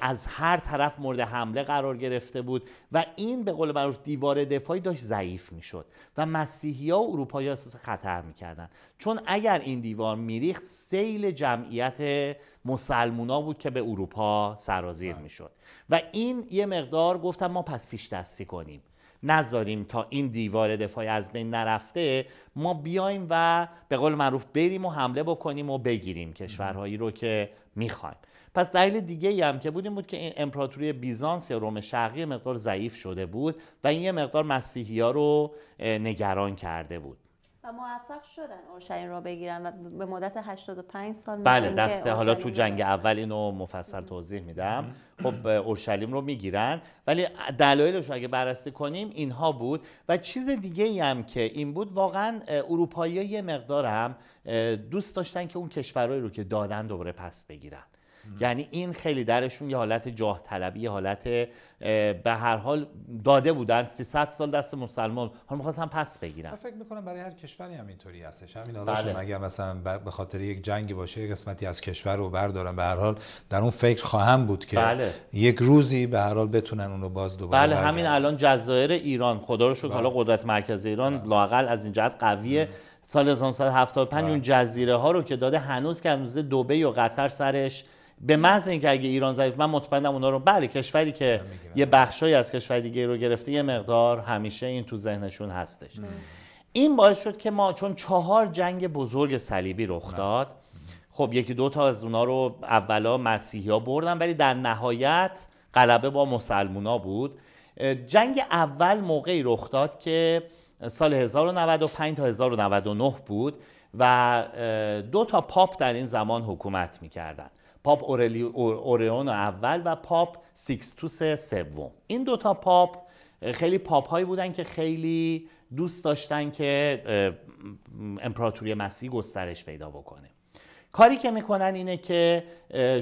از هر طرف مورد حمله قرار گرفته بود و این به قول معروف دیوار دفاعی داشت ضعیف میشد و مسیحی ها و اروپایی خطر میکردن چون اگر این دیوار میریخت سیل جمعیت مسلمونا بود که به اروپا سرازیر بله. میشد و این یه مقدار گفتم ما پس پیش دستی کنیم نذاریم تا این دیوار دفاعی از بین نرفته ما بیایم و به قول معروف بریم و حمله بکنیم و بگیریم کشورهایی رو که میخوایم پس دلیل دیگه هم که بودیم بود که این امپراتوری بیزانس یا روم شرقی مقدار ضعیف شده بود و این یه مقدار مسیحی ها رو نگران کرده بود و موفق شدن اورشلیم رو بگیرن و به مدت 85 سال بله دست حالا تو جنگ اول اینو مفصل توضیح میدم خب اورشلیم رو میگیرن ولی دلایلش اگه بررسی کنیم اینها بود و چیز دیگه هم که این بود واقعا اروپایی‌ها یه مقدار هم دوست داشتن که اون کشورهایی رو که دادن دوباره پس بگیرن یعنی این خیلی درشون یه حالت جاه طلبی یه حالت به هر حال داده بودن 300 سال دست مسلمان حالا می‌خواستن پس بگیرن من فکر می‌کنم برای هر کشوری هم اینطوری هستش همین آرش بله. مثلا به خاطر یک جنگی باشه قسمتی از کشور رو بردارن به هر حال در اون فکر خواهم بود که بله. یک روزی به هر حال بتونن اون رو باز دوباره بله همین الان جزایر ایران خدا رو شکر بله. حالا قدرت مرکز ایران لاقل بله. از این جهت قویه سال 1975 اون جزیره ها رو که داده هنوز که هنوز دبی و قطر سرش به محض اینکه اگه ایران ضعیف من مطمئنم اونا رو بله کشوری که یه بخشی از کشور دیگه رو گرفته یه مقدار همیشه این تو ذهنشون هستش این باعث شد که ما چون چهار جنگ بزرگ صلیبی رخ داد خب یکی دو تا از اونا رو اولا مسیحی ها بردن ولی در نهایت غلبه با مسلمونا بود جنگ اول موقعی رخ داد که سال 1095 تا 1099 بود و دو تا پاپ در این زمان حکومت میکردن پاپ اورلی... اول و پاپ سیکستوس سوم این دوتا پاپ خیلی پاپ هایی بودن که خیلی دوست داشتن که امپراتوری مسیح گسترش پیدا بکنه کاری که میکنن اینه که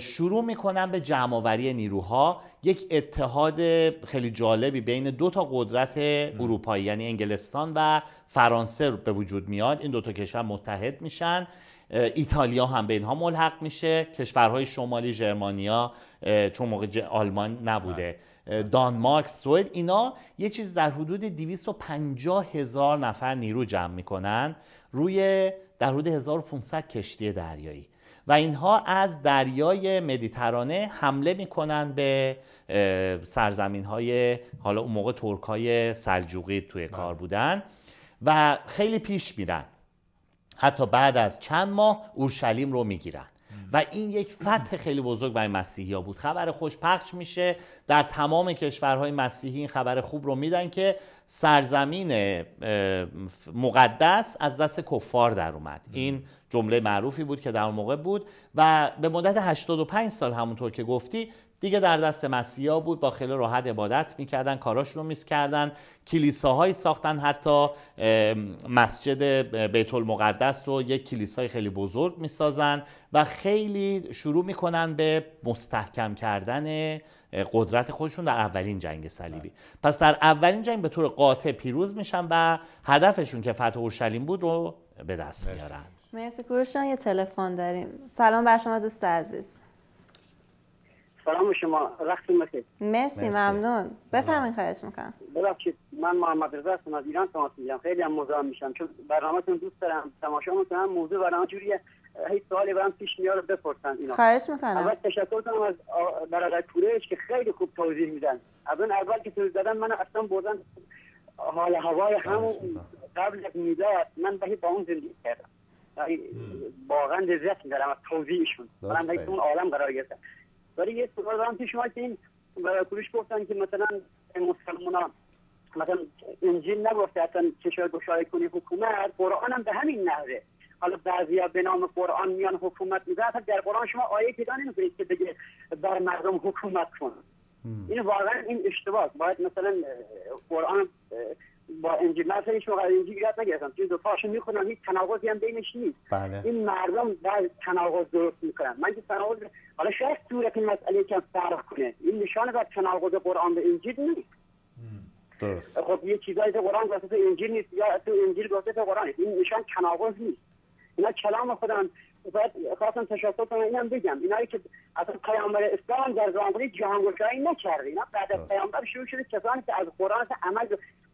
شروع میکنن به جمعآوری نیروها یک اتحاد خیلی جالبی بین دو تا قدرت اروپایی یعنی انگلستان و فرانسه به وجود میاد این دو تا کشور متحد میشن ایتالیا هم به اینها ملحق میشه کشورهای شمالی جرمانیا چون موقع آلمان نبوده بله. دانمارک سوئد اینا یه چیز در حدود 250 هزار نفر نیرو جمع میکنن روی در حدود 1500 کشتی دریایی و اینها از دریای مدیترانه حمله میکنن به سرزمین های حالا اون موقع ترک های سلجوقی توی بله. کار بودن و خیلی پیش میرن حتی بعد از چند ماه اورشلیم رو میگیرن و این یک فتح خیلی بزرگ برای مسیحی بود خبر خوش پخش میشه در تمام کشورهای مسیحی این خبر خوب رو میدن که سرزمین مقدس از دست کفار در اومد این جمله معروفی بود که در موقع بود و به مدت 85 سال همونطور که گفتی دیگه در دست مسیحا بود با خیلی راحت عبادت میکردن کاراش رو کردن کلیساهایی ساختن حتی مسجد بیت المقدس رو یک کلیسای خیلی بزرگ میسازن و خیلی شروع میکنن به مستحکم کردن قدرت خودشون در اولین جنگ صلیبی بله. پس در اولین جنگ به طور قاطع پیروز میشن و هدفشون که فتح اورشلیم بود رو به دست میارن مرسی یه تلفن داریم سلام بر شما دوست عزیز سلام شما رخت مخیر مرسی, مرسی. ممنون بفهمین خواهش میکنم ببخشید من محمد رضا هستم از ایران تماس میگیرم خیلی هم مزاحم میشم چون برنامه‌تون دوست دارم تماشا میکنم موضوع برنامه جوریه هیچ سوالی برام پیش میاد بپرسن اینا خواهش میکنم اول تشکر کنم از برادر کوریش که خیلی خوب توضیح میدن از اون اول که توضیح دادن من اصلا بردن حال هوای همون قبل از میلاد من به با اون زندگی کردم واقعا لذت میبرم از توضیحشون من به اون عالم قرار گرفتم ولی یه سوال دارم شما که این کلوش گفتن که مثلا مسلمان مثلا انجیل نگفته اصلا کشور گشای کنی حکومت قرآن هم به همین نهره حالا بعضیا به نام قرآن میان حکومت میزه اصلا در قرآن شما آیه پیدا نمیکنید که بگه بر مردم حکومت کن این واقعا این اشتباه باید مثلا قرآن با انجیل مثلا این شما انجی گرد نگرفتم چون دو پاشو میخونم هیچ تناقضی هم بینش نیست بله. این مردم بعد تناقض درست میکنن من که تناقض حالا شاید صورت این مسئله کم فرق کنه این نشانه از تناقض قرآن به انجیل نیست درست. خب یه چیزایی تو قرآن گفته تو انجیل نیست یا تو انجیل گفته تو قرآن این نشان تناقض نیست اینا کلام خودم باید خواستم تشکر کنم اینم بگم اینایی که اصلا پیامبر اسلام در جهان جهانگشایی نکرده اینا بعد از پیامبر شروع شده کسانی که از قرآن عمل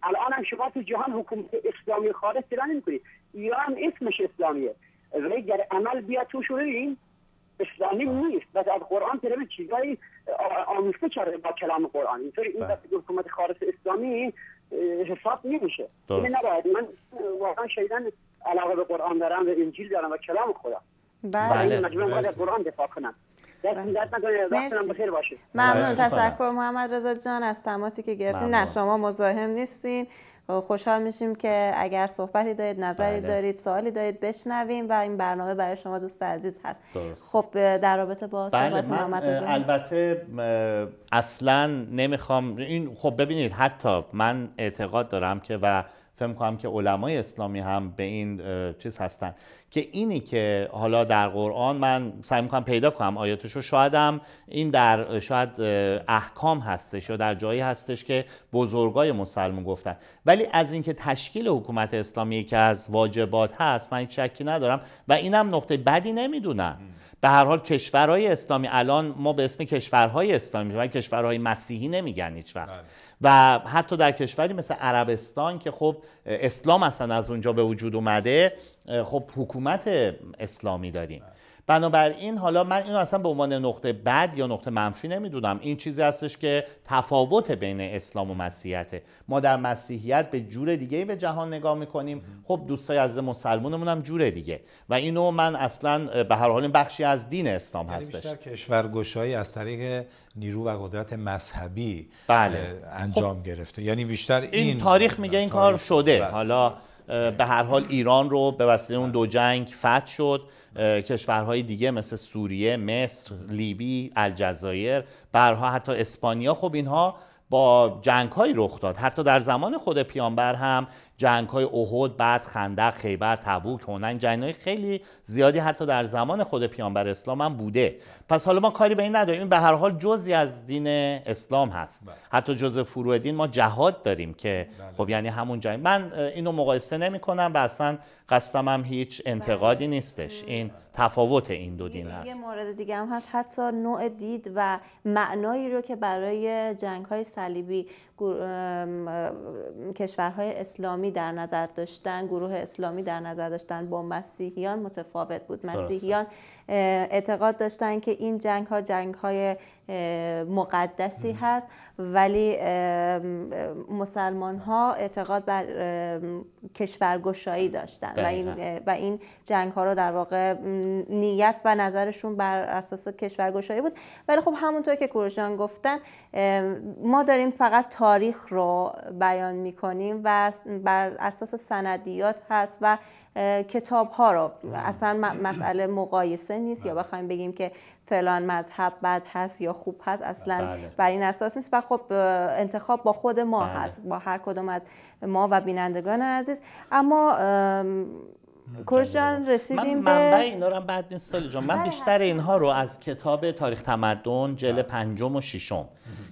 الان هم شما تو جهان حکومت اسلامی خارج پیدا نمیکنید ایران اسمش اسلامیه ولی در عمل بیا تو این اسلامی نیست و از قرآن به چیزایی آموخته کرده با کلام قرآن اینطور این بله. حکومت خارج اسلامی حساب نمیشه این نباید من واقعا شیدن علاقه به قرآن دارم و انجیل دارم و کلام خدا بله, بله. باید دفاع کنم بله. ممنون تشکر محمد رضا جان از تماسی که گرفتین نه شما مزاحم نیستین خب، خوشحال میشیم که اگر صحبتی دارید نظری بله. دارید سوالی دارید بشنویم و این برنامه برای شما دوست عزیز هست درست. خب در رابطه با صحبت محمد رضا البته اصلا نمیخوام این خب ببینید حتی من اعتقاد دارم که و فهم کنم که علمای اسلامی هم به این چیز هستن که اینی که حالا در قرآن من سعی میکنم پیدا کنم آیاتشو شایدم این در شاید احکام هستش یا در جایی هستش که بزرگای مسلمون گفتن ولی از اینکه تشکیل حکومت اسلامی که از واجبات هست من شکی ندارم و اینم نقطه بدی نمیدونم به هر حال کشورهای اسلامی الان ما به اسم کشورهای اسلامی و کشورهای مسیحی نمیگن هیچ وقت بله. و حتی در کشوری مثل عربستان که خب اسلام اصلا از اونجا به وجود اومده خب حکومت اسلامی داریم بنابراین حالا من اینو اصلا به عنوان نقطه بد یا نقطه منفی نمیدونم این چیزی هستش که تفاوت بین اسلام و مسیحیته ما در مسیحیت به جور دیگه به جهان نگاه میکنیم خب دوستای از مسلمونمون هم جور دیگه و اینو من اصلا به هر حال این بخشی از دین اسلام یعنی هستش بیشتر کشورگشایی از طریق نیرو و قدرت مذهبی بله. انجام خب گرفته یعنی بیشتر این, این تاریخ میگه این کار شده حالا به هر حال ایران رو به وسیله اون دو جنگ فتح شد کشورهای دیگه مثل سوریه، مصر، لیبی، الجزایر، برها حتی اسپانیا خب اینها با جنگ های رخ داد حتی در زمان خود پیانبر هم جنگ های احد بعد خندق خیبر تبوک هنن جنگ های خیلی زیادی حتی در زمان خود پیانبر اسلام هم بوده پس حالا ما کاری به این نداریم این به هر حال جزی از دین اسلام هست بله. حتی جزء فروع دین ما جهاد داریم که بله. خب یعنی همون جایی من اینو مقایسه نمی کنم و اصلا قصدم هم هیچ انتقادی بله. نیستش این تفاوت این دو دین هست یه مورد دیگه هم هست حتی نوع دید و معنایی رو که برای جنگ های صلیبی کشورهای اسلامی در نظر داشتن گروه اسلامی در نظر داشتن با مسیحیان متفاوت بود مسیحیان اعتقاد داشتن که این جنگ ها جنگ های مقدسی هست ولی مسلمان ها اعتقاد بر کشورگشایی بله. داشتن و این, و این جنگ ها رو در واقع نیت و نظرشون بر اساس کشورگشایی بود ولی خب همونطور که کوروشان گفتن ما داریم فقط تاریخ رو بیان میکنیم و بر اساس سندیات هست و کتاب ها رو اصلا مسئله مقایسه نیست یا بله. بخوایم بگیم که فلان مذهب بد هست یا خوب هست اصلا بله. بر این اساس نیست و خب انتخاب با خود ما بله. هست با هر کدوم از ما و بینندگان عزیز اما کوروش رسیدیم رسیدیم من منبع رو هم بعد این سال جان من بیشتر اینها رو از کتاب تاریخ تمدن جل پنجم و ششم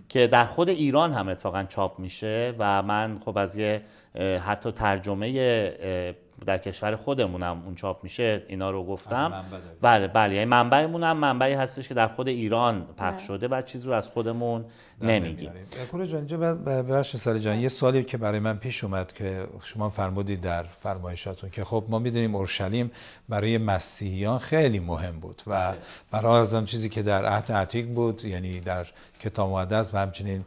که در خود ایران هم اتفاقا چاپ میشه و من خب از یه حتی ترجمه در کشور خودمونم اون چاپ میشه اینا رو گفتم بله بله یعنی منبعمون هم منبعی هستش که در خود ایران پخش بله. شده و چیزی رو از خودمون نمیگیم کل جان اینجا سال جان یه سوالی که برای من پیش اومد که شما فرمودید در فرمایشاتون که خب ما میدونیم اورشلیم برای مسیحیان خیلی مهم بود و بله. برای ازم چیزی که در عهد عتیق بود یعنی در کتاب مقدس و همچنین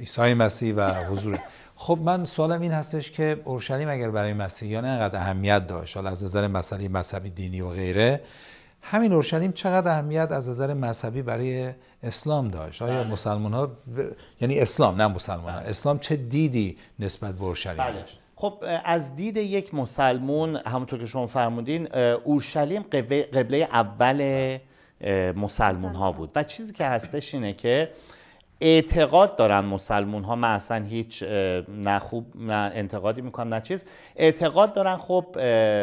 عیسی مسیح و حضور خب من سوالم این هستش که اورشلیم اگر برای مسیحیان انقدر اهمیت داشت حالا از نظر مسئله مذهبی دینی و غیره همین اورشلیم چقدر اهمیت از نظر مذهبی برای اسلام داشت آیا بله. مسلمان ها یعنی اسلام نه مسلمان ها. بله. اسلام چه دیدی نسبت به اورشلیم بله. خب از دید یک مسلمون همونطور که شما فرمودین اورشلیم قبله اول مسلمان ها بود و چیزی که هستش اینه که اعتقاد دارن مسلمون ها من اصلا هیچ نه خوب نه انتقادی میکنم نه چیز اعتقاد دارن خب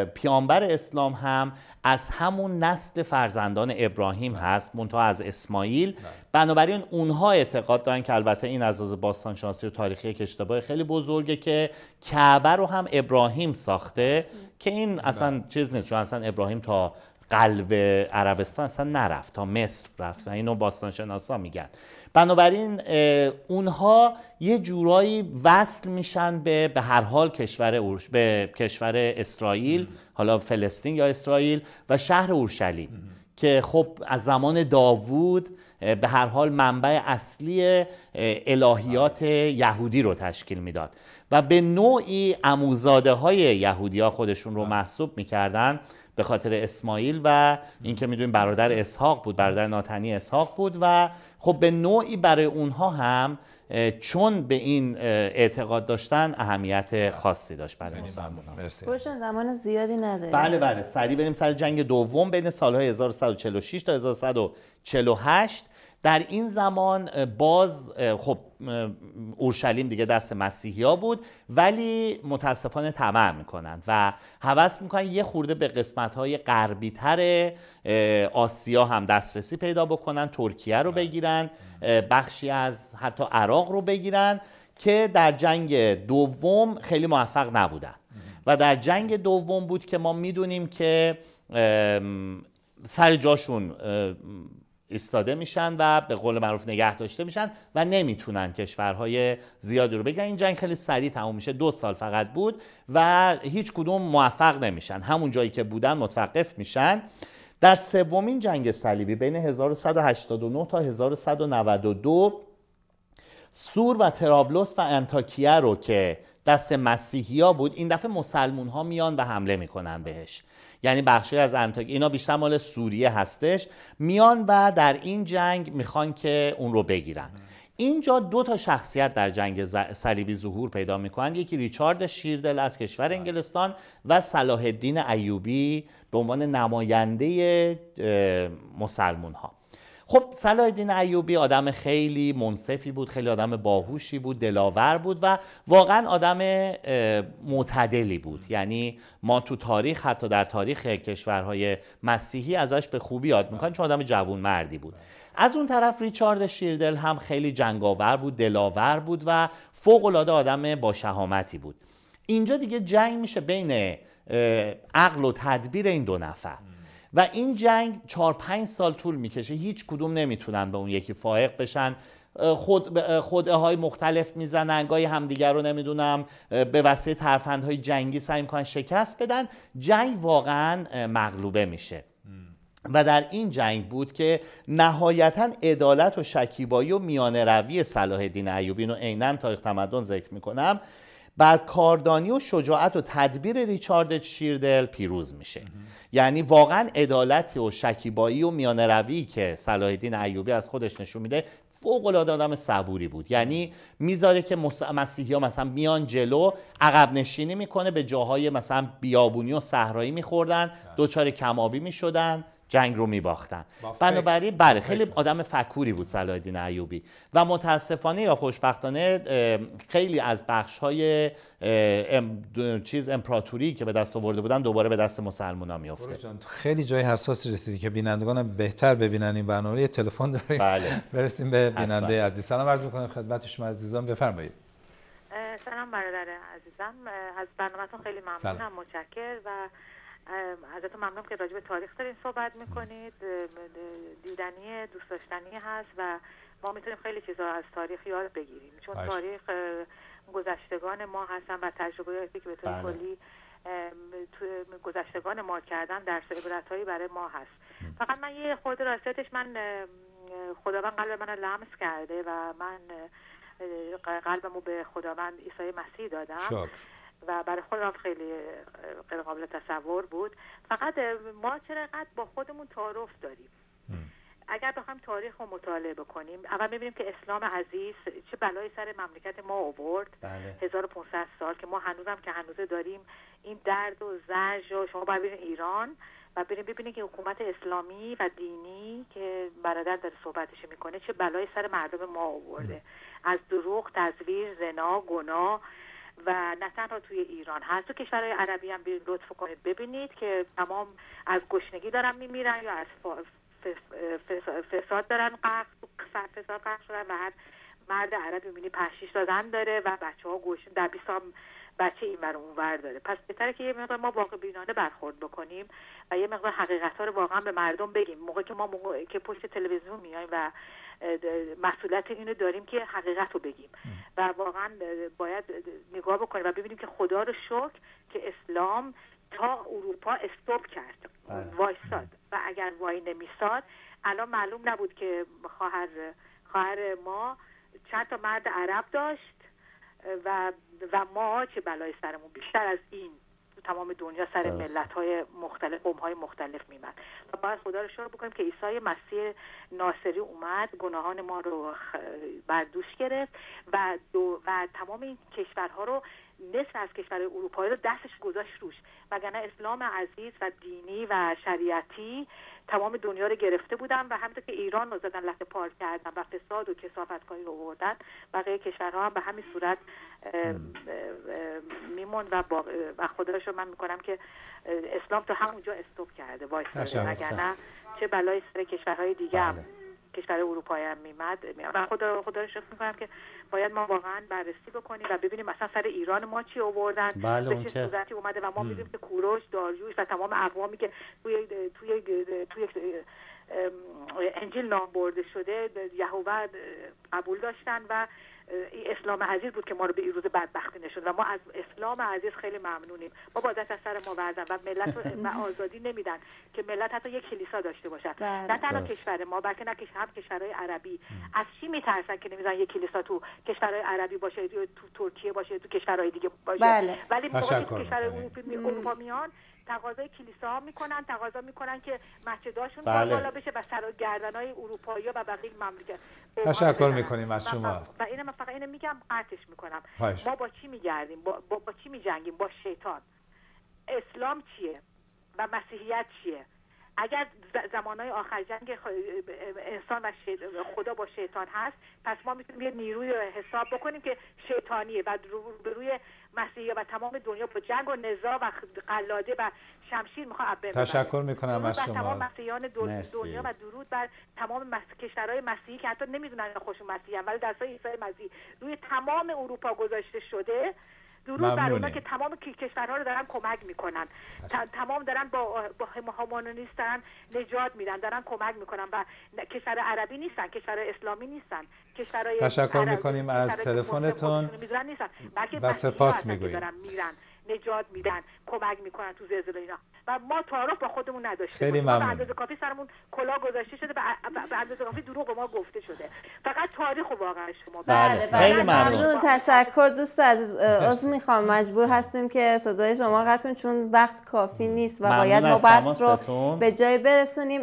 پیامبر اسلام هم از همون نسل فرزندان ابراهیم هست منتها از اسماعیل بنابراین اونها اعتقاد دارن که البته این از از باستانشناسی و تاریخی یک اشتباه خیلی بزرگه که کعبه رو هم ابراهیم ساخته که این اصلا چیز نیست چون اصلا ابراهیم تا قلب عربستان اصلا نرفت تا مصر رفت اینو شناسا میگن بنابراین اونها یه جورایی وصل میشن به به هر حال کشور اورش... به کشور اسرائیل حالا فلسطین یا اسرائیل و شهر اورشلیم که خب از زمان داوود به هر حال منبع اصلی الهیات یهودی رو تشکیل میداد و به نوعی اموزاده های یهودی ها خودشون رو محسوب میکردن به خاطر اسماعیل و اینکه میدونیم برادر اسحاق بود برادر ناتنی اسحاق بود و خب به نوعی برای اونها هم چون به این اعتقاد داشتن اهمیت خاصی داشت برای یعنی مسلمان زمان زیادی نداره بله بله سریع بریم سر جنگ دوم بین سالهای 1146 تا 1148 در این زمان باز خب اورشلیم دیگه دست مسیحیا بود ولی متاسفانه طمع میکنن و هوس میکنن یه خورده به قسمت های غربی تر آسیا هم دسترسی پیدا بکنن ترکیه رو بله. بگیرن بخشی از حتی عراق رو بگیرن که در جنگ دوم خیلی موفق نبودن و در جنگ دوم بود که ما میدونیم که سر جاشون ایستاده میشن و به قول معروف نگه داشته میشن و نمیتونن کشورهای زیادی رو بگن این جنگ خیلی سریع تموم میشه دو سال فقط بود و هیچ کدوم موفق نمیشن همون جایی که بودن متوقف میشن در سومین جنگ صلیبی بین 1189 تا 1192 سور و ترابلوس و انتاکیه رو که دست مسیحی ها بود این دفعه مسلمون ها میان و حمله میکنن بهش یعنی بخشی از انتاک اینا بیشتر مال سوریه هستش میان و در این جنگ میخوان که اون رو بگیرن اینجا دو تا شخصیت در جنگ صلیبی ظهور پیدا میکنند یکی ریچارد شیردل از کشور بله. انگلستان و صلاح الدین ایوبی به عنوان نماینده مسلمون ها خب صلاح الدین ایوبی آدم خیلی منصفی بود خیلی آدم باهوشی بود دلاور بود و واقعا آدم معتدلی بود یعنی ما تو تاریخ حتی در تاریخ کشورهای مسیحی ازش به خوبی یاد میکنیم چون آدم جوون مردی بود از اون طرف ریچارد شیردل هم خیلی جنگاور بود دلاور بود و فوق العاده آدم با شهامتی بود اینجا دیگه جنگ میشه بین عقل و تدبیر این دو نفر و این جنگ چهار پنج سال طول میکشه هیچ کدوم نمیتونن به اون یکی فائق بشن خود های مختلف میزنن گاهی همدیگر رو نمیدونم به وسیله ترفندهای جنگی سعی میکنن شکست بدن جنگ واقعا مغلوبه میشه و در این جنگ بود که نهایتا عدالت و شکیبایی و میانه روی صلاح دین ایوبین رو عینا تاریخ تمدن ذکر میکنم بر کاردانی و شجاعت و تدبیر ریچارد شیردل پیروز میشه یعنی واقعا عدالت و شکیبایی و میان روی که صلاح الدین ایوبی از خودش نشون میده فوق العاده آدم صبوری بود یعنی میذاره که مسیحی ها مثلا میان جلو عقب نشینی میکنه به جاهای مثلا بیابونی و صحرایی میخوردن بله. دوچار کمابی میشدن جنگ رو میباختن بنابراین بله خیلی آدم فکوری بود سلایدین ایوبی و متاسفانه یا خوشبختانه خیلی از بخش های چیز امپراتوری که به دست آورده بودن دوباره به دست مسلمان ها میفته خیلی جای حساسی رسیدی که بینندگان بهتر ببینن این برنامه تلفن داریم بله. برسیم به بیننده عزیز سلام عرض میکنم خدمت شما عزیزان بفرمایید سلام برادر عزیزم از برنامه خیلی ممنونم متشکر و ازتون ممنون که راجب به تاریخ دارین صحبت میکنید دیدنی دوست داشتنی هست و ما میتونیم خیلی چیزا از تاریخ یاد بگیریم چون تاریخ گذشتگان ما هستن و هایی که به طور بله. کلی گذشتگان ما کردن در عبرت برای ما هست فقط من یه خورده راستش من خداوند قلب من لمس کرده و من قلبمو به خداوند عیسی مسیح دادم و برای خودم خیلی غیر قابل تصور بود فقط ما چرا قد با خودمون تعارف داریم اگر بخوام تاریخ رو مطالعه بکنیم اول میبینیم که اسلام عزیز چه بلایی سر مملکت ما آورد 1500 بله. سال که ما هنوزم که هنوزه داریم این درد و زج و شما باید ایران و بریم ببینیم که حکومت اسلامی و دینی که برادر داره صحبتش میکنه چه بلایی سر مردم ما آورده از دروغ تزویر زنا گناه و نه تنها توی ایران هر دو کشورهای عربی هم لطف کنید ببینید که تمام از گشنگی دارن میمیرن یا از فساد دارن فساد قرق شدن و هر مرد عربی میبینی پشیش دادن داره و بچه ها گوشن در بیست بچه این بر ور داره پس بهتره که یه مقدار ما واقع بینانه برخورد بکنیم و یه مقدار حقیقت ها رو واقعا به مردم بگیم موقع که ما که پشت تلویزیون میایم و مسئولیت اینو داریم که حقیقت رو بگیم و واقعا باید نگاه بکنیم و ببینیم که خدا رو شکر که اسلام تا اروپا استوب کرد بله. وایساد و اگر وای نمیساد الان معلوم نبود که خواهر خواهر ما چند تا مرد عرب داشت و و ما چه بلای سرمون بیشتر از این تمام دنیا سر ملت های مختلف قوم های مختلف میمد و باید خدا رو شروع بکنیم که عیسی مسیح ناصری اومد گناهان ما رو بردوش گرفت و, دو و تمام این کشورها رو نصف از کشور اروپایی رو دستش گذاشت روش وگرنه اسلام عزیز و دینی و شریعتی تمام دنیا رو گرفته بودن و همینطور که ایران رو زدن لحظه پار کردن و فساد و کسافت کاری رو آوردن بقیه کشورها هم به همین صورت میمون و, با رو من میکنم که اسلام تو همونجا استوب کرده وایستاده وگرنه چه بلای سر کشورهای دیگه بله. کشور اروپایی هم میمد و خدا خدا رو شکر میکنم که باید ما واقعا بررسی بکنیم و ببینیم مثلا سر ایران ما چی آوردن بله چه اومده و ما میبینیم که کوروش داریوش و تمام اقوامی که توی توی توی انجیل نام برده شده یهوه قبول داشتن و اسلام عزیز بود که ما رو به این روز بدبختی نشون و ما از اسلام عزیز خیلی ممنونیم ما بازت از سر ما وزن و ملت و آزادی نمیدن که ملت حتی یک کلیسا داشته باشد بله. نه تنها کشور ما بلکه نه هم کشورهای عربی از چی میترسن که نمیدن یک کلیسا تو کشورهای عربی باشه تو ترکیه باشه تو کشورهای دیگه باشه بله. ولی موقعی کشورهای اروپا میان تقاضای کلیسا ها میکنن تقاضا میکنن که مسجداشون بله. بشه و سر و های اروپایی ها و بقیه مملکت تشکر میکنیم از شما و اینو من فقط اینو میگم قطعش میکنم ما با چی میگردیم با, با, با چی میجنگیم با شیطان اسلام چیه و مسیحیت چیه اگر های آخر جنگ انسان و خدا با شیطان هست پس ما میتونیم یه نیروی رو حساب بکنیم که شیطانیه و به روی مسیحی و تمام دنیا با جنگ و نزا و قلاده و شمشیر میخواد تشکر میکنم از شما تمام مسیحیان دنیا و درود بر تمام مس... کشورهای مسیحی که حتی نمیدونن خوش مسیحی ولی در عیسی مسیح روی تمام اروپا گذاشته شده درود بر اونا که تمام کشورها رو دارن کمک میکنن تمام دارن با با همانونیست دارن نجات میدن دارن کمک میکنن و کشور عربی نیستن کشور اسلامی نیستن کشورهای تشکر میکنیم از تلفنتون و سپاس میگوییم نجات میدن کمک میکنن تو زلزله اینا و ما تعارف با خودمون نداشتیم خیلی ممنون اندازه کافی سرمون کلا گذاشته شده و اندازه کافی دروغ ما گفته شده فقط تاریخ و واقعا شما بله بله خیلی بله. ممنون تشکر دوست عزیز از میخوام مجبور هستیم که صدای شما قطع کنیم چون وقت کافی نیست و باید ما بحث رو به جای برسونیم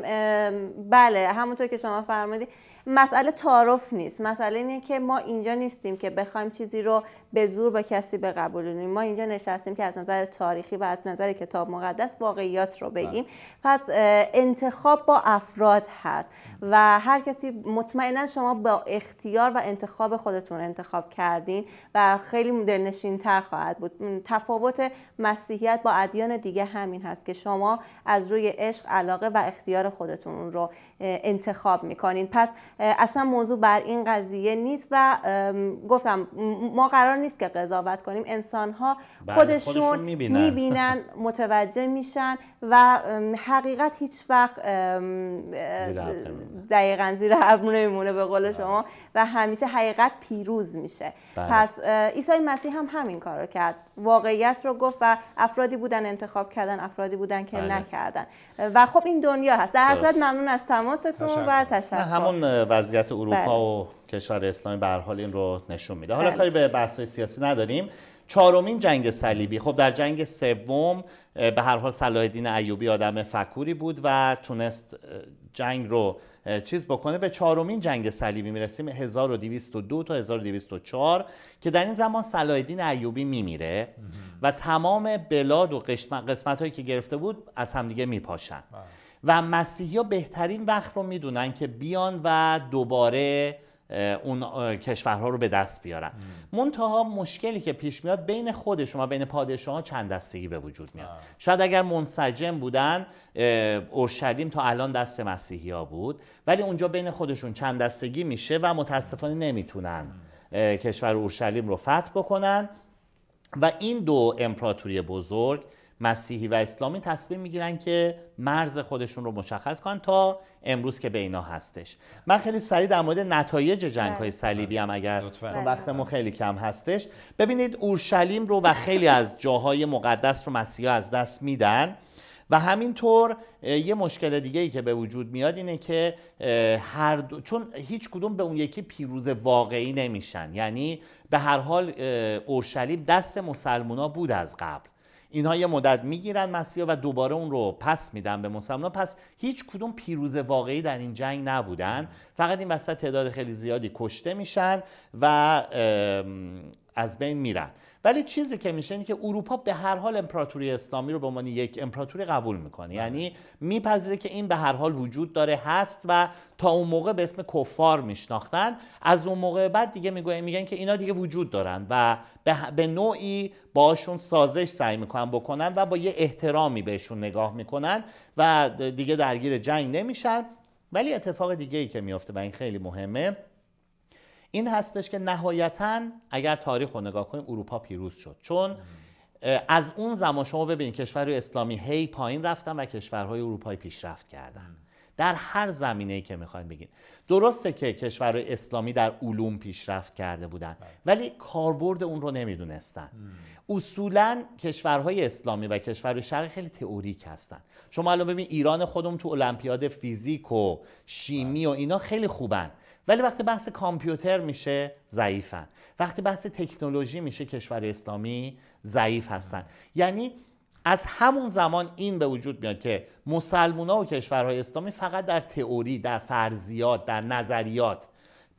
بله همونطور که شما فرمودید مسئله تعارف نیست مسئله اینه که ما اینجا نیستیم که بخوایم چیزی رو به زور با کسی به ما اینجا نشستیم که از نظر تاریخی و از نظر کتاب مقدس واقعیات رو بله. بگیم پس انتخاب با افراد هست و هر کسی مطمئنا شما با اختیار و انتخاب خودتون انتخاب کردین و خیلی دلنشین تر خواهد بود تفاوت مسیحیت با ادیان دیگه همین هست که شما از روی عشق علاقه و اختیار خودتون رو انتخاب میکنین پس اصلا موضوع بر این قضیه نیست و گفتم ما قرار نیست که قضاوت کنیم انسان ها بله، خودشون, میبینن. متوجه میشن و حقیقت هیچ وقت دقیقا زیر عب نمیمونه به قول بله. شما و همیشه حقیقت پیروز میشه بله. پس عیسی مسیح هم همین کار رو کرد واقعیت رو گفت و افرادی بودن انتخاب کردن افرادی بودن که نکردن و خب این دنیا هست در اصل ممنون از تماستون و تشکر همون وضعیت اروپا و کشور اسلامی به حال این رو نشون میده حالا بله. کاری به بحث سیاسی نداریم چهارمین جنگ صلیبی خب در جنگ سوم به هر حال صلاح الدین ایوبی آدم فکوری بود و تونست جنگ رو چیز بکنه به چهارمین جنگ صلیبی میرسیم 1202 تا 1204 که در این زمان صلاح الدین ایوبی میمیره و تمام بلاد و قسمت هایی که گرفته بود از همدیگه میپاشن بله. و مسیحی بهترین وقت رو میدونن که بیان و دوباره اون کشورها رو به دست بیارن منتها مشکلی که پیش میاد بین خودشون شما بین پادشاهان چند دستگی به وجود میاد شاید اگر منسجم بودن اورشلیم تا الان دست مسیحی ها بود ولی اونجا بین خودشون چند دستگی میشه و متاسفانه نمیتونن کشور اورشلیم رو فتح بکنن و این دو امپراتوری بزرگ مسیحی و اسلامی تصمیم میگیرن که مرز خودشون رو مشخص کنن تا امروز که به هستش من خیلی سریع در مورد نتایج جنگ های بله. صلیبی هم اگر بله. ما خیلی کم هستش ببینید اورشلیم رو و خیلی از جاهای مقدس رو مسیحا از دست میدن و همینطور یه مشکل دیگه ای که به وجود میاد اینه که هر چون هیچ کدوم به اون یکی پیروز واقعی نمیشن یعنی به هر حال اورشلیم دست مسلمونا بود از قبل اینها یه مدت میگیرن مسیح و دوباره اون رو پس میدن به مسلمان پس هیچ کدوم پیروز واقعی در این جنگ نبودن فقط این وسط تعداد خیلی زیادی کشته میشن و از بین میرن ولی چیزی که میشه اینه که اروپا به هر حال امپراتوری اسلامی رو به عنوان یک امپراتوری قبول میکنه بله. یعنی میپذیره که این به هر حال وجود داره هست و تا اون موقع به اسم کفار میشناختن از اون موقع بعد دیگه میگن میگن که اینا دیگه وجود دارن و به نوعی باشون سازش سعی میکنن بکنن و با یه احترامی بهشون نگاه میکنن و دیگه درگیر جنگ نمیشن ولی اتفاق دیگه ای که میافته و این خیلی مهمه این هستش که نهایتا اگر تاریخ رو نگاه کنیم اروپا پیروز شد چون از اون زمان شما ببینید کشورهای اسلامی هی پایین رفتن و کشورهای اروپایی پیشرفت کردن در هر ای که میخوایم بگین درسته که کشورهای اسلامی در علوم پیشرفت کرده بودند بله. ولی کاربرد اون رو نمیدونستن اصولا کشورهای اسلامی و کشورهای شرقی خیلی تئوریک هستند شما الان ببین ایران خودم تو المپیاد فیزیک و شیمی بله. و اینا خیلی خوبن ولی وقتی بحث کامپیوتر میشه ضعیفن وقتی بحث تکنولوژی میشه کشور اسلامی ضعیف هستن یعنی از همون زمان این به وجود میاد که مسلمونا و کشورهای اسلامی فقط در تئوری در فرضیات در نظریات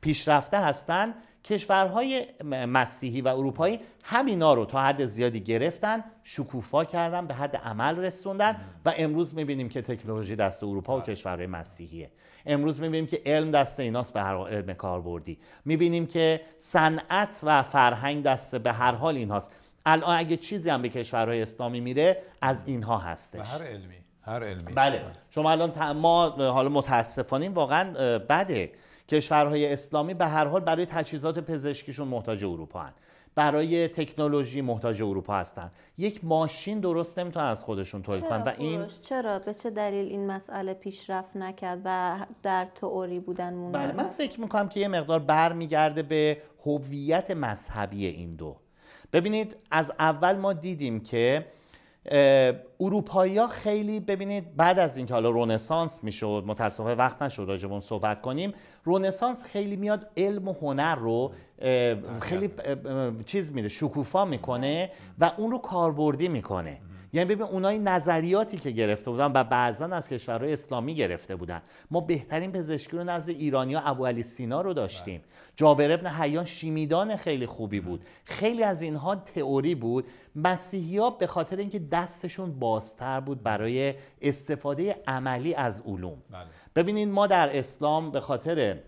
پیشرفته هستن کشورهای مسیحی و اروپایی همینا رو تا حد زیادی گرفتن شکوفا کردن به حد عمل رسوندن و امروز میبینیم که تکنولوژی دست اروپا و بله. کشورهای مسیحیه امروز میبینیم که علم دست ایناست به هر علم بردی میبینیم که صنعت و فرهنگ دست به هر حال اینهاست الان اگه چیزی هم به کشورهای اسلامی میره از اینها هستش هر علمی هر علمی بله شما الان ما حالا متاسفانیم واقعا بده کشورهای اسلامی به هر حال برای تجهیزات پزشکیشون محتاج اروپا هن. برای تکنولوژی محتاج اروپا هستند. یک ماشین درست نمیتونن از خودشون تولید کنن و این چرا به چه دلیل این مسئله پیشرفت نکرد و در تئوری بودن مونده بله، من فکر میکنم که یه مقدار برمیگرده به هویت مذهبی این دو ببینید از اول ما دیدیم که اروپایی ها خیلی ببینید بعد از اینکه حالا رونسانس میشد متاسفانه وقت نشد راجبون صحبت کنیم رونسانس خیلی میاد علم و هنر رو خیلی چیز میده شکوفا میکنه و اون رو کاربردی میکنه یعنی ببین اونایی نظریاتی که گرفته بودن و بعضا از کشورهای اسلامی گرفته بودن ما بهترین پزشکی رو نزد ایرانیا ابو علی سینا رو داشتیم بله. جابر ابن حیان شیمیدان خیلی خوبی بود بله. خیلی از اینها تئوری بود مسیحی ها به خاطر اینکه دستشون بازتر بود برای استفاده عملی از علوم بله. ببینید ما در اسلام به خاطر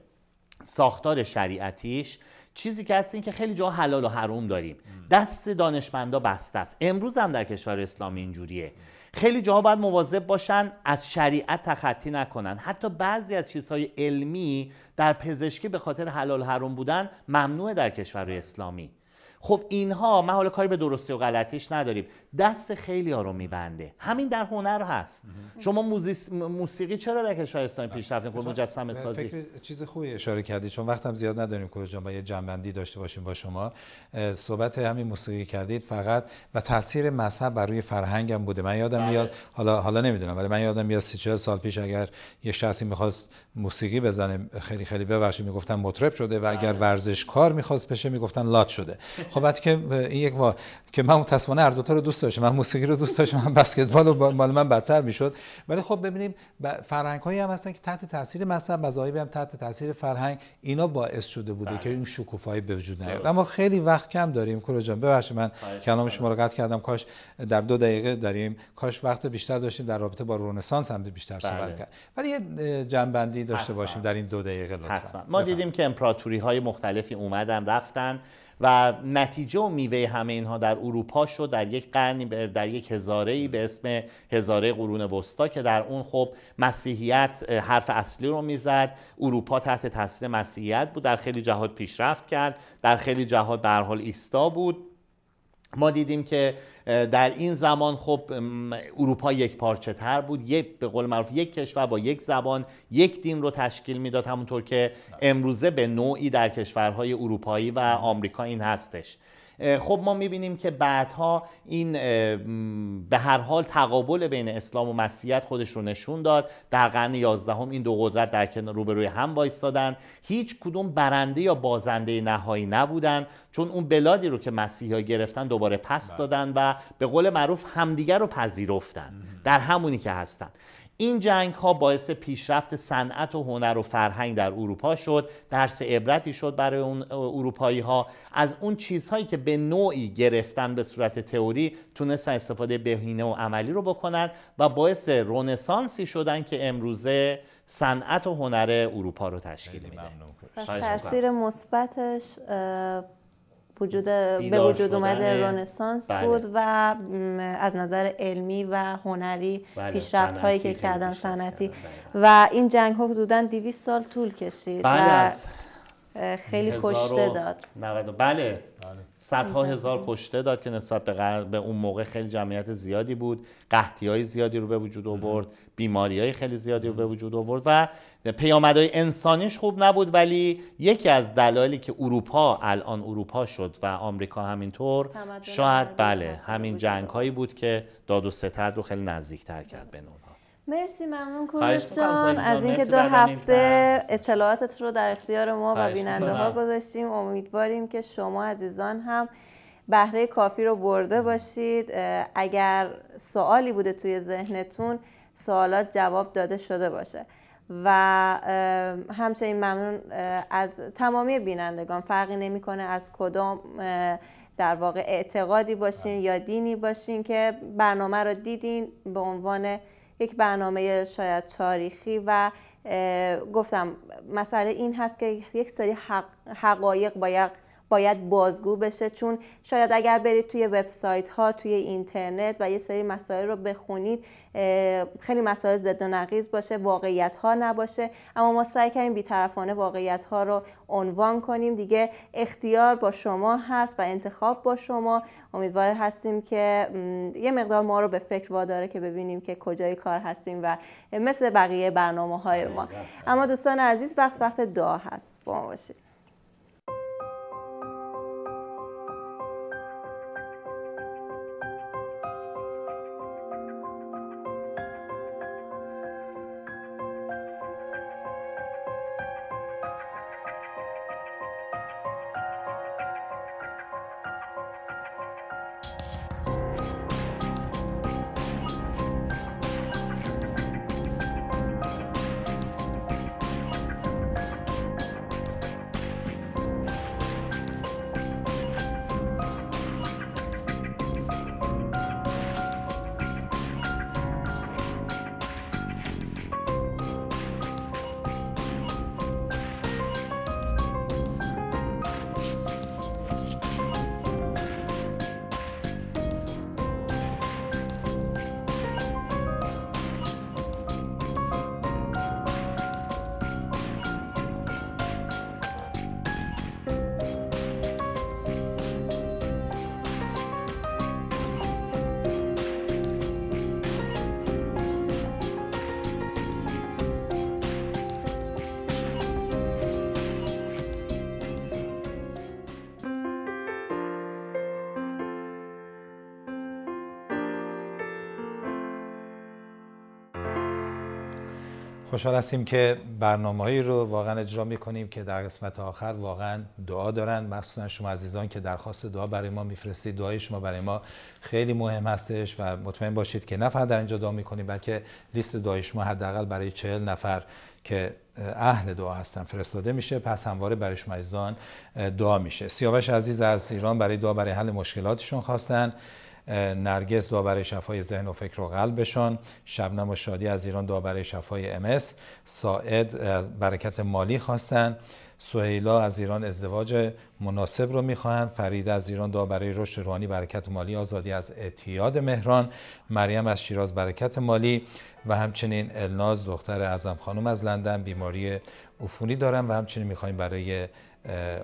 ساختار شریعتیش چیزی که هست این که خیلی جا حلال و حروم داریم دست دانشمندا بسته است امروز هم در کشور اسلامی اینجوریه خیلی جاها باید مواظب باشن از شریعت تخطی نکنن حتی بعضی از چیزهای علمی در پزشکی به خاطر حلال حرام بودن ممنوع در کشور اسلامی خب اینها من حالا کاری به درستی و غلطیش نداریم دست خیلی ها رو میبنده همین در هنر هست شما موسیقی چرا در کشورستان پیشرفت نکنه خب مجسمه سازی فکر چیز خوبی اشاره کردی چون وقتم زیاد نداریم کلا جان یه جنبندی داشته باشیم با شما صحبت همین موسیقی کردید فقط و تاثیر مذهب بر روی فرهنگم بوده من یادم میاد بله. حالا حالا نمیدونم ولی من یادم میاد 30 سال پیش اگر یه شخصی میخواست موسیقی بزنه خیلی خیلی ببخشید میگفتن مطرب شده و اگر بله. ورزشکار میخواست بشه میگفتن لات شده خب که این یک وا... که من متاسفانه هر دو تا رو دوست داشتم من موسیقی رو دوست داشتم من بسکتبال رو، مال من بدتر میشد ولی خب ببینیم فرهنگ هایی هم هستن که تحت تاثیر مذهب مذاهبی هم تحت تاثیر فرهنگ اینا باعث شده بوده بله. که این شکوفایی به وجود نیاد اما خیلی وقت کم داریم کورو جان ببخشید من کلام شما رو قطع کردم کاش در دو دقیقه داریم کاش وقت بیشتر داشتیم در رابطه با رنسانس هم بیشتر صحبت بله. کرد ولی یه جنبندی داشته باشیم در این دو دقیقه لطفا ما دیدیم که امپراتوری های مختلفی اومدن رفتن و نتیجه و میوه همه اینها در اروپا شد در یک قرنی در یک هزاره ای به اسم هزاره قرون وسطا که در اون خب مسیحیت حرف اصلی رو میزد اروپا تحت تاثیر مسیحیت بود در خیلی جهات پیشرفت کرد در خیلی جهات به حال ایستا بود ما دیدیم که در این زمان خب اروپا یک پارچه تر بود یک به قول معروف یک کشور با یک زبان یک دین رو تشکیل میداد همونطور که امروزه به نوعی در کشورهای اروپایی و آمریکا این هستش خب ما میبینیم که بعدها این به هر حال تقابل بین اسلام و مسیحیت خودش رو نشون داد در قرن 11 هم این دو قدرت در کنار روبروی هم وایستادن هیچ کدوم برنده یا بازنده نهایی نبودن چون اون بلادی رو که مسیحا گرفتن دوباره پس بله. دادن و به قول معروف همدیگر رو پذیرفتن در همونی که هستن این جنگ ها باعث پیشرفت صنعت و هنر و فرهنگ در اروپا شد درس عبرتی شد برای اون اروپایی ها از اون چیزهایی که به نوعی گرفتن به صورت تئوری تونستن استفاده بهینه و عملی رو بکنند و باعث رونسانسی شدن که امروزه صنعت و هنر اروپا رو تشکیل میده. تاثیر مثبتش وجود به وجود اومد رنسانس بله. بود و از نظر علمی و هنری بله. پیشرفت هایی که کردن صنعتی بله. و این جنگ ها حدودا 200 سال طول کشید بله، و خیلی کشته داد بله صدها هزار کشته داد که نسبت به, به اون موقع خیلی جمعیت زیادی بود قحطی های زیادی رو به وجود آورد بیماری های خیلی زیادی رو به وجود آورد و پیامدهای انسانیش خوب نبود ولی یکی از دلایلی که اروپا الان اروپا شد و آمریکا همینطور شاید بله همین جنگ هایی بود که داد و ستد رو خیلی نزدیک تر کرد به اونها مرسی ممنون کوروش جان از اینکه دو هفته اطلاعاتت رو در اختیار ما و بیننده ها گذاشتیم امیدواریم که شما عزیزان هم بهره کافی رو برده باشید اگر سوالی بوده توی ذهنتون سوالات جواب داده شده باشه و همچنین ممنون از تمامی بینندگان فرقی نمیکنه از کدام در واقع اعتقادی باشین یا دینی باشین که برنامه رو دیدین به عنوان یک برنامه شاید تاریخی و گفتم مسئله این هست که یک سری حقایق باید باید بازگو بشه چون شاید اگر برید توی وبسایت ها توی اینترنت و یه سری مسائل رو بخونید خیلی مسائل ضد و نقیض باشه واقعیت ها نباشه اما ما سعی کردیم بیطرفانه واقعیت ها رو عنوان کنیم دیگه اختیار با شما هست و انتخاب با شما امیدوار هستیم که یه مقدار ما رو به فکر واداره که ببینیم که کجای کار هستیم و مثل بقیه برنامه های ما اما دوستان عزیز وقت وقت دعا هست با ما باشید خوشحال هستیم که برنامه رو واقعا اجرا میکنیم که در قسمت آخر واقعا دعا دارن مخصوصا شما عزیزان که درخواست دعا برای ما میفرستید دعای شما برای ما خیلی مهم هستش و مطمئن باشید که نه فقط در اینجا دعا میکنیم بلکه لیست دعای شما حداقل برای چهل نفر که اهل دعا هستن فرستاده میشه پس همواره برای شما عزیزان دعا میشه سیاوش عزیز از ایران برای دعا برای حل مشکلاتشون خواستن نرگس داور شفای ذهن و فکر و قلبشان شبنم و شادی از ایران داور شفای امس ساعد برکت مالی خواستن سهیلا از ایران ازدواج مناسب رو میخواهند فریده از ایران برای رشد روحانی برکت مالی آزادی از اعتیاد مهران مریم از شیراز برکت مالی و همچنین الناز دختر اعظم خانم از لندن بیماری عفونی دارن و همچنین میخوایم برای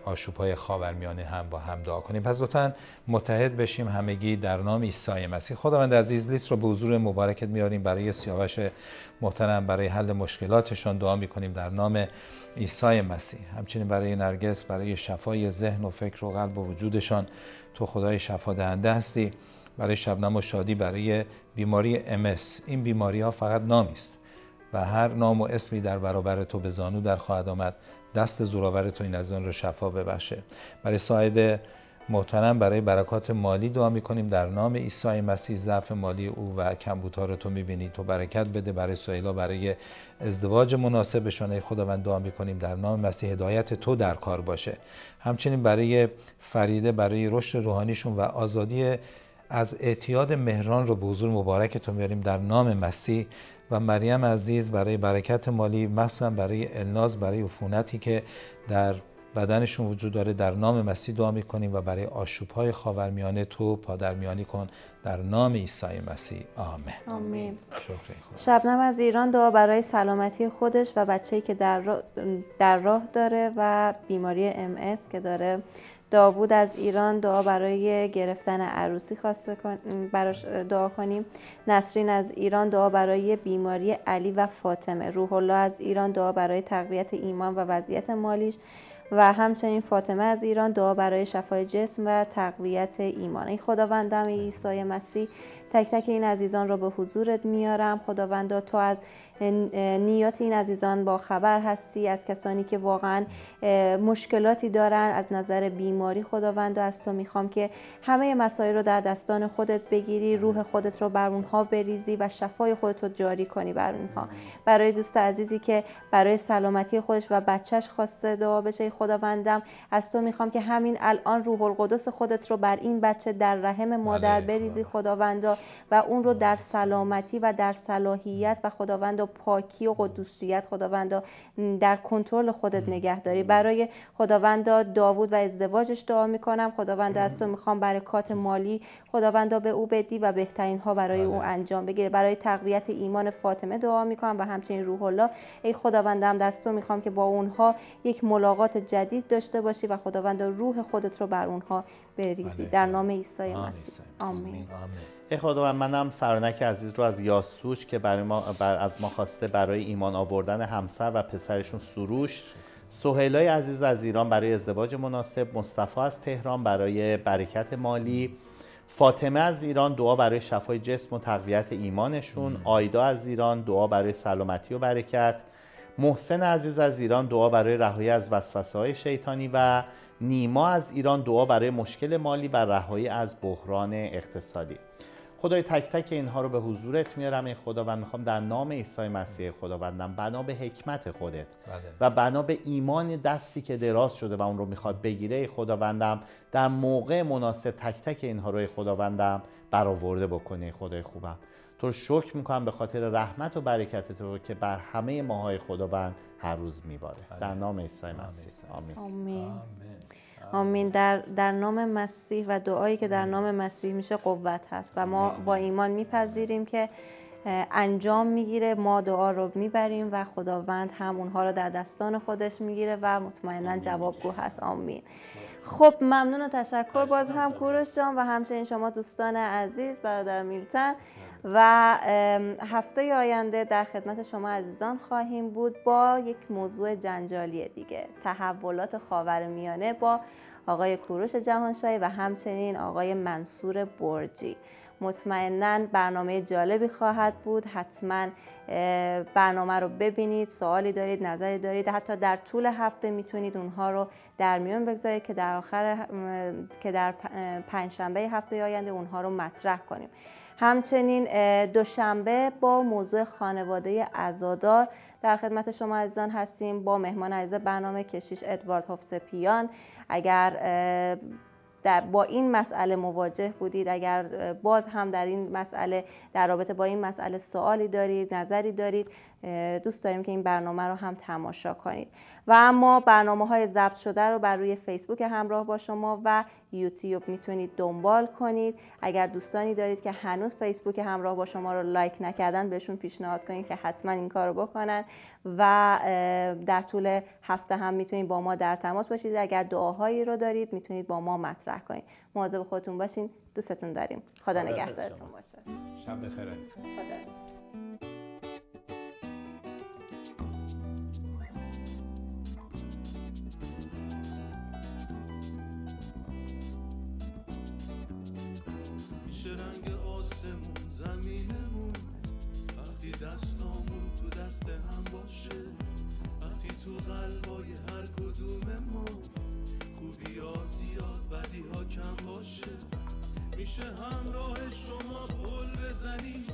آشوب های خاورمیانه هم با هم دعا کنیم پس لطفا متحد بشیم همگی در نام عیسی مسیح خداوند عزیز لیست رو به حضور مبارکت میاریم برای سیاوش محترم برای حل مشکلاتشان دعا میکنیم در نام عیسی مسیح همچنین برای نرگس برای شفای ذهن و فکر و قلب و وجودشان تو خدای شفا دهنده هستی برای شبنم و شادی برای بیماری امس این بیماری ها فقط نامی است و هر نام و اسمی در برابر تو به زانو در خواهد آمد دست زوراور تو این از آن رو شفا ببخشه برای ساعد محترم برای برکات مالی دعا میکنیم در نام عیسی مسیح ضعف مالی او و کمبودها رو تو میبینی تو برکت بده برای سایلا برای ازدواج مناسب ای خداوند دعا میکنیم در نام مسیح هدایت تو در کار باشه همچنین برای فریده برای رشد روحانیشون و آزادی از اعتیاد مهران رو به حضور مبارک تو میاریم در نام مسیح و مریم عزیز برای برکت مالی مثلا برای الناز برای عفونتی که در بدنشون وجود داره در نام مسیح دعا میکنیم و برای آشوبهای خاورمیانه تو پادرمیانی کن در نام عیسی مسیح آمین آمین شبنم از ایران دعا برای سلامتی خودش و بچه‌ای که در راه, در راه داره و بیماری ام که داره داوود از ایران دعا برای گرفتن عروسی خواسته براش دعا کنیم نسرین از ایران دعا برای بیماری علی و فاطمه روح الله از ایران دعا برای تقویت ایمان و وضعیت مالیش و همچنین فاطمه از ایران دعا برای شفای جسم و تقویت ایمان این خداوندم عیسی مسیح تک تک این عزیزان را به حضورت میارم خداوندا تو از نیات این عزیزان با خبر هستی از کسانی که واقعا مشکلاتی دارن از نظر بیماری خداوند و از تو میخوام که همه مسائل رو در دستان خودت بگیری روح خودت رو بر اونها بریزی و شفای خودت رو جاری کنی بر اونها برای دوست عزیزی که برای سلامتی خودش و بچهش خواسته دعا بشه خداوندم از تو میخوام که همین الان روح القدس خودت رو بر این بچه در رحم مادر بریزی خداوندا و اون رو در سلامتی و در صلاحیت و خداوند پاکی و قدوسیت خداوندا در کنترل خودت نگه داری برای خداوندا داوود و ازدواجش دعا میکنم خداوندا از تو میخوام برکات مالی خداوندا به او بدی و بهترین ها برای او بله. انجام بگیره برای تقویت ایمان فاطمه دعا میکنم و همچنین روح الله ای خداوندم دست تو میخوام که با اونها یک ملاقات جدید داشته باشی و خداوندا روح خودت رو بر اونها بریزی در نام عیسی مسیح آمین. آمین. ای من منم فرانک عزیز رو از یاسوچ که برای ما از ما خواسته برای ایمان آوردن همسر و پسرشون سروش سهیلای عزیز از ایران برای ازدواج مناسب مصطفی از تهران برای برکت مالی فاطمه از ایران دعا برای شفای جسم و تقویت ایمانشون آیدا از ایران دعا برای سلامتی و برکت محسن عزیز از ایران دعا برای رهایی از وسوسه های شیطانی و نیما از ایران دعا برای مشکل مالی و رهایی از بحران اقتصادی خدای تک تک اینها رو به حضورت میارم این خداوند میخوام در نام عیسی مسیح خداوندم بنا به حکمت خودت بله. و بنا به ایمان دستی که دراز شده و اون رو میخواد بگیره خداوندم در موقع مناسب تک تک اینها رو خداوندم برآورده بکنه خدای خوبم تو رو شکر میکنم به خاطر رحمت و برکت تو که بر همه ماهای خداوند هر روز میباره بله. در نام عیسی مسیح آمین. آمین. آمین در, در نام مسیح و دعایی که در نام مسیح میشه قوت هست و ما با ایمان میپذیریم که انجام میگیره ما دعا رو میبریم و خداوند هم اونها رو در دستان خودش میگیره و مطمئنا جوابگو هست آمین خب ممنون و تشکر باز هم کوروش جان و همچنین شما دوستان عزیز برادر میلتن و هفته آینده در خدمت شما عزیزان خواهیم بود با یک موضوع جنجالی دیگه تحولات خاورمیانه با آقای کوروش جهانشاهی و همچنین آقای منصور برجی مطمئنا برنامه جالبی خواهد بود حتما برنامه رو ببینید سوالی دارید نظری دارید حتی در طول هفته میتونید اونها رو در میون بگذارید که در آخر که در پنجشنبه هفته آینده اونها رو مطرح کنیم همچنین دوشنبه با موضوع خانواده ازادار در خدمت شما عزیزان هستیم با مهمان عزیز برنامه کشیش ادوارد پیان اگر در با این مسئله مواجه بودید اگر باز هم در این مسئله در رابطه با این مسئله سوالی دارید نظری دارید دوست داریم که این برنامه رو هم تماشا کنید و اما برنامه های ضبط شده رو بر روی فیسبوک همراه با شما و یوتیوب میتونید دنبال کنید اگر دوستانی دارید که هنوز فیسبوک همراه با شما رو لایک نکردن بهشون پیشنهاد کنید که حتما این کار رو بکنن و در طول هفته هم میتونید با ما در تماس باشید اگر دعاهایی رو دارید میتونید با ما مطرح کنید مواظب خودتون باشین دوستتون داریم خدا نگهدارتون باشه شب رنگ آسمون زمینمون وقتی دستامون تو دست هم باشه وقتی تو قلبای هر کدوم ما خوبی ها زیاد بدی ها کم باشه میشه همراه شما پل بزنی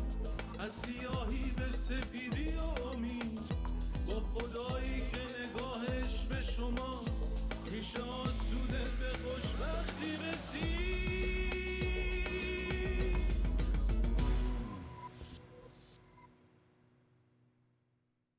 از سیاهی به سپیدی و امید با خدایی که نگاهش به شماست میشه آسوده به خوشبختی بسی.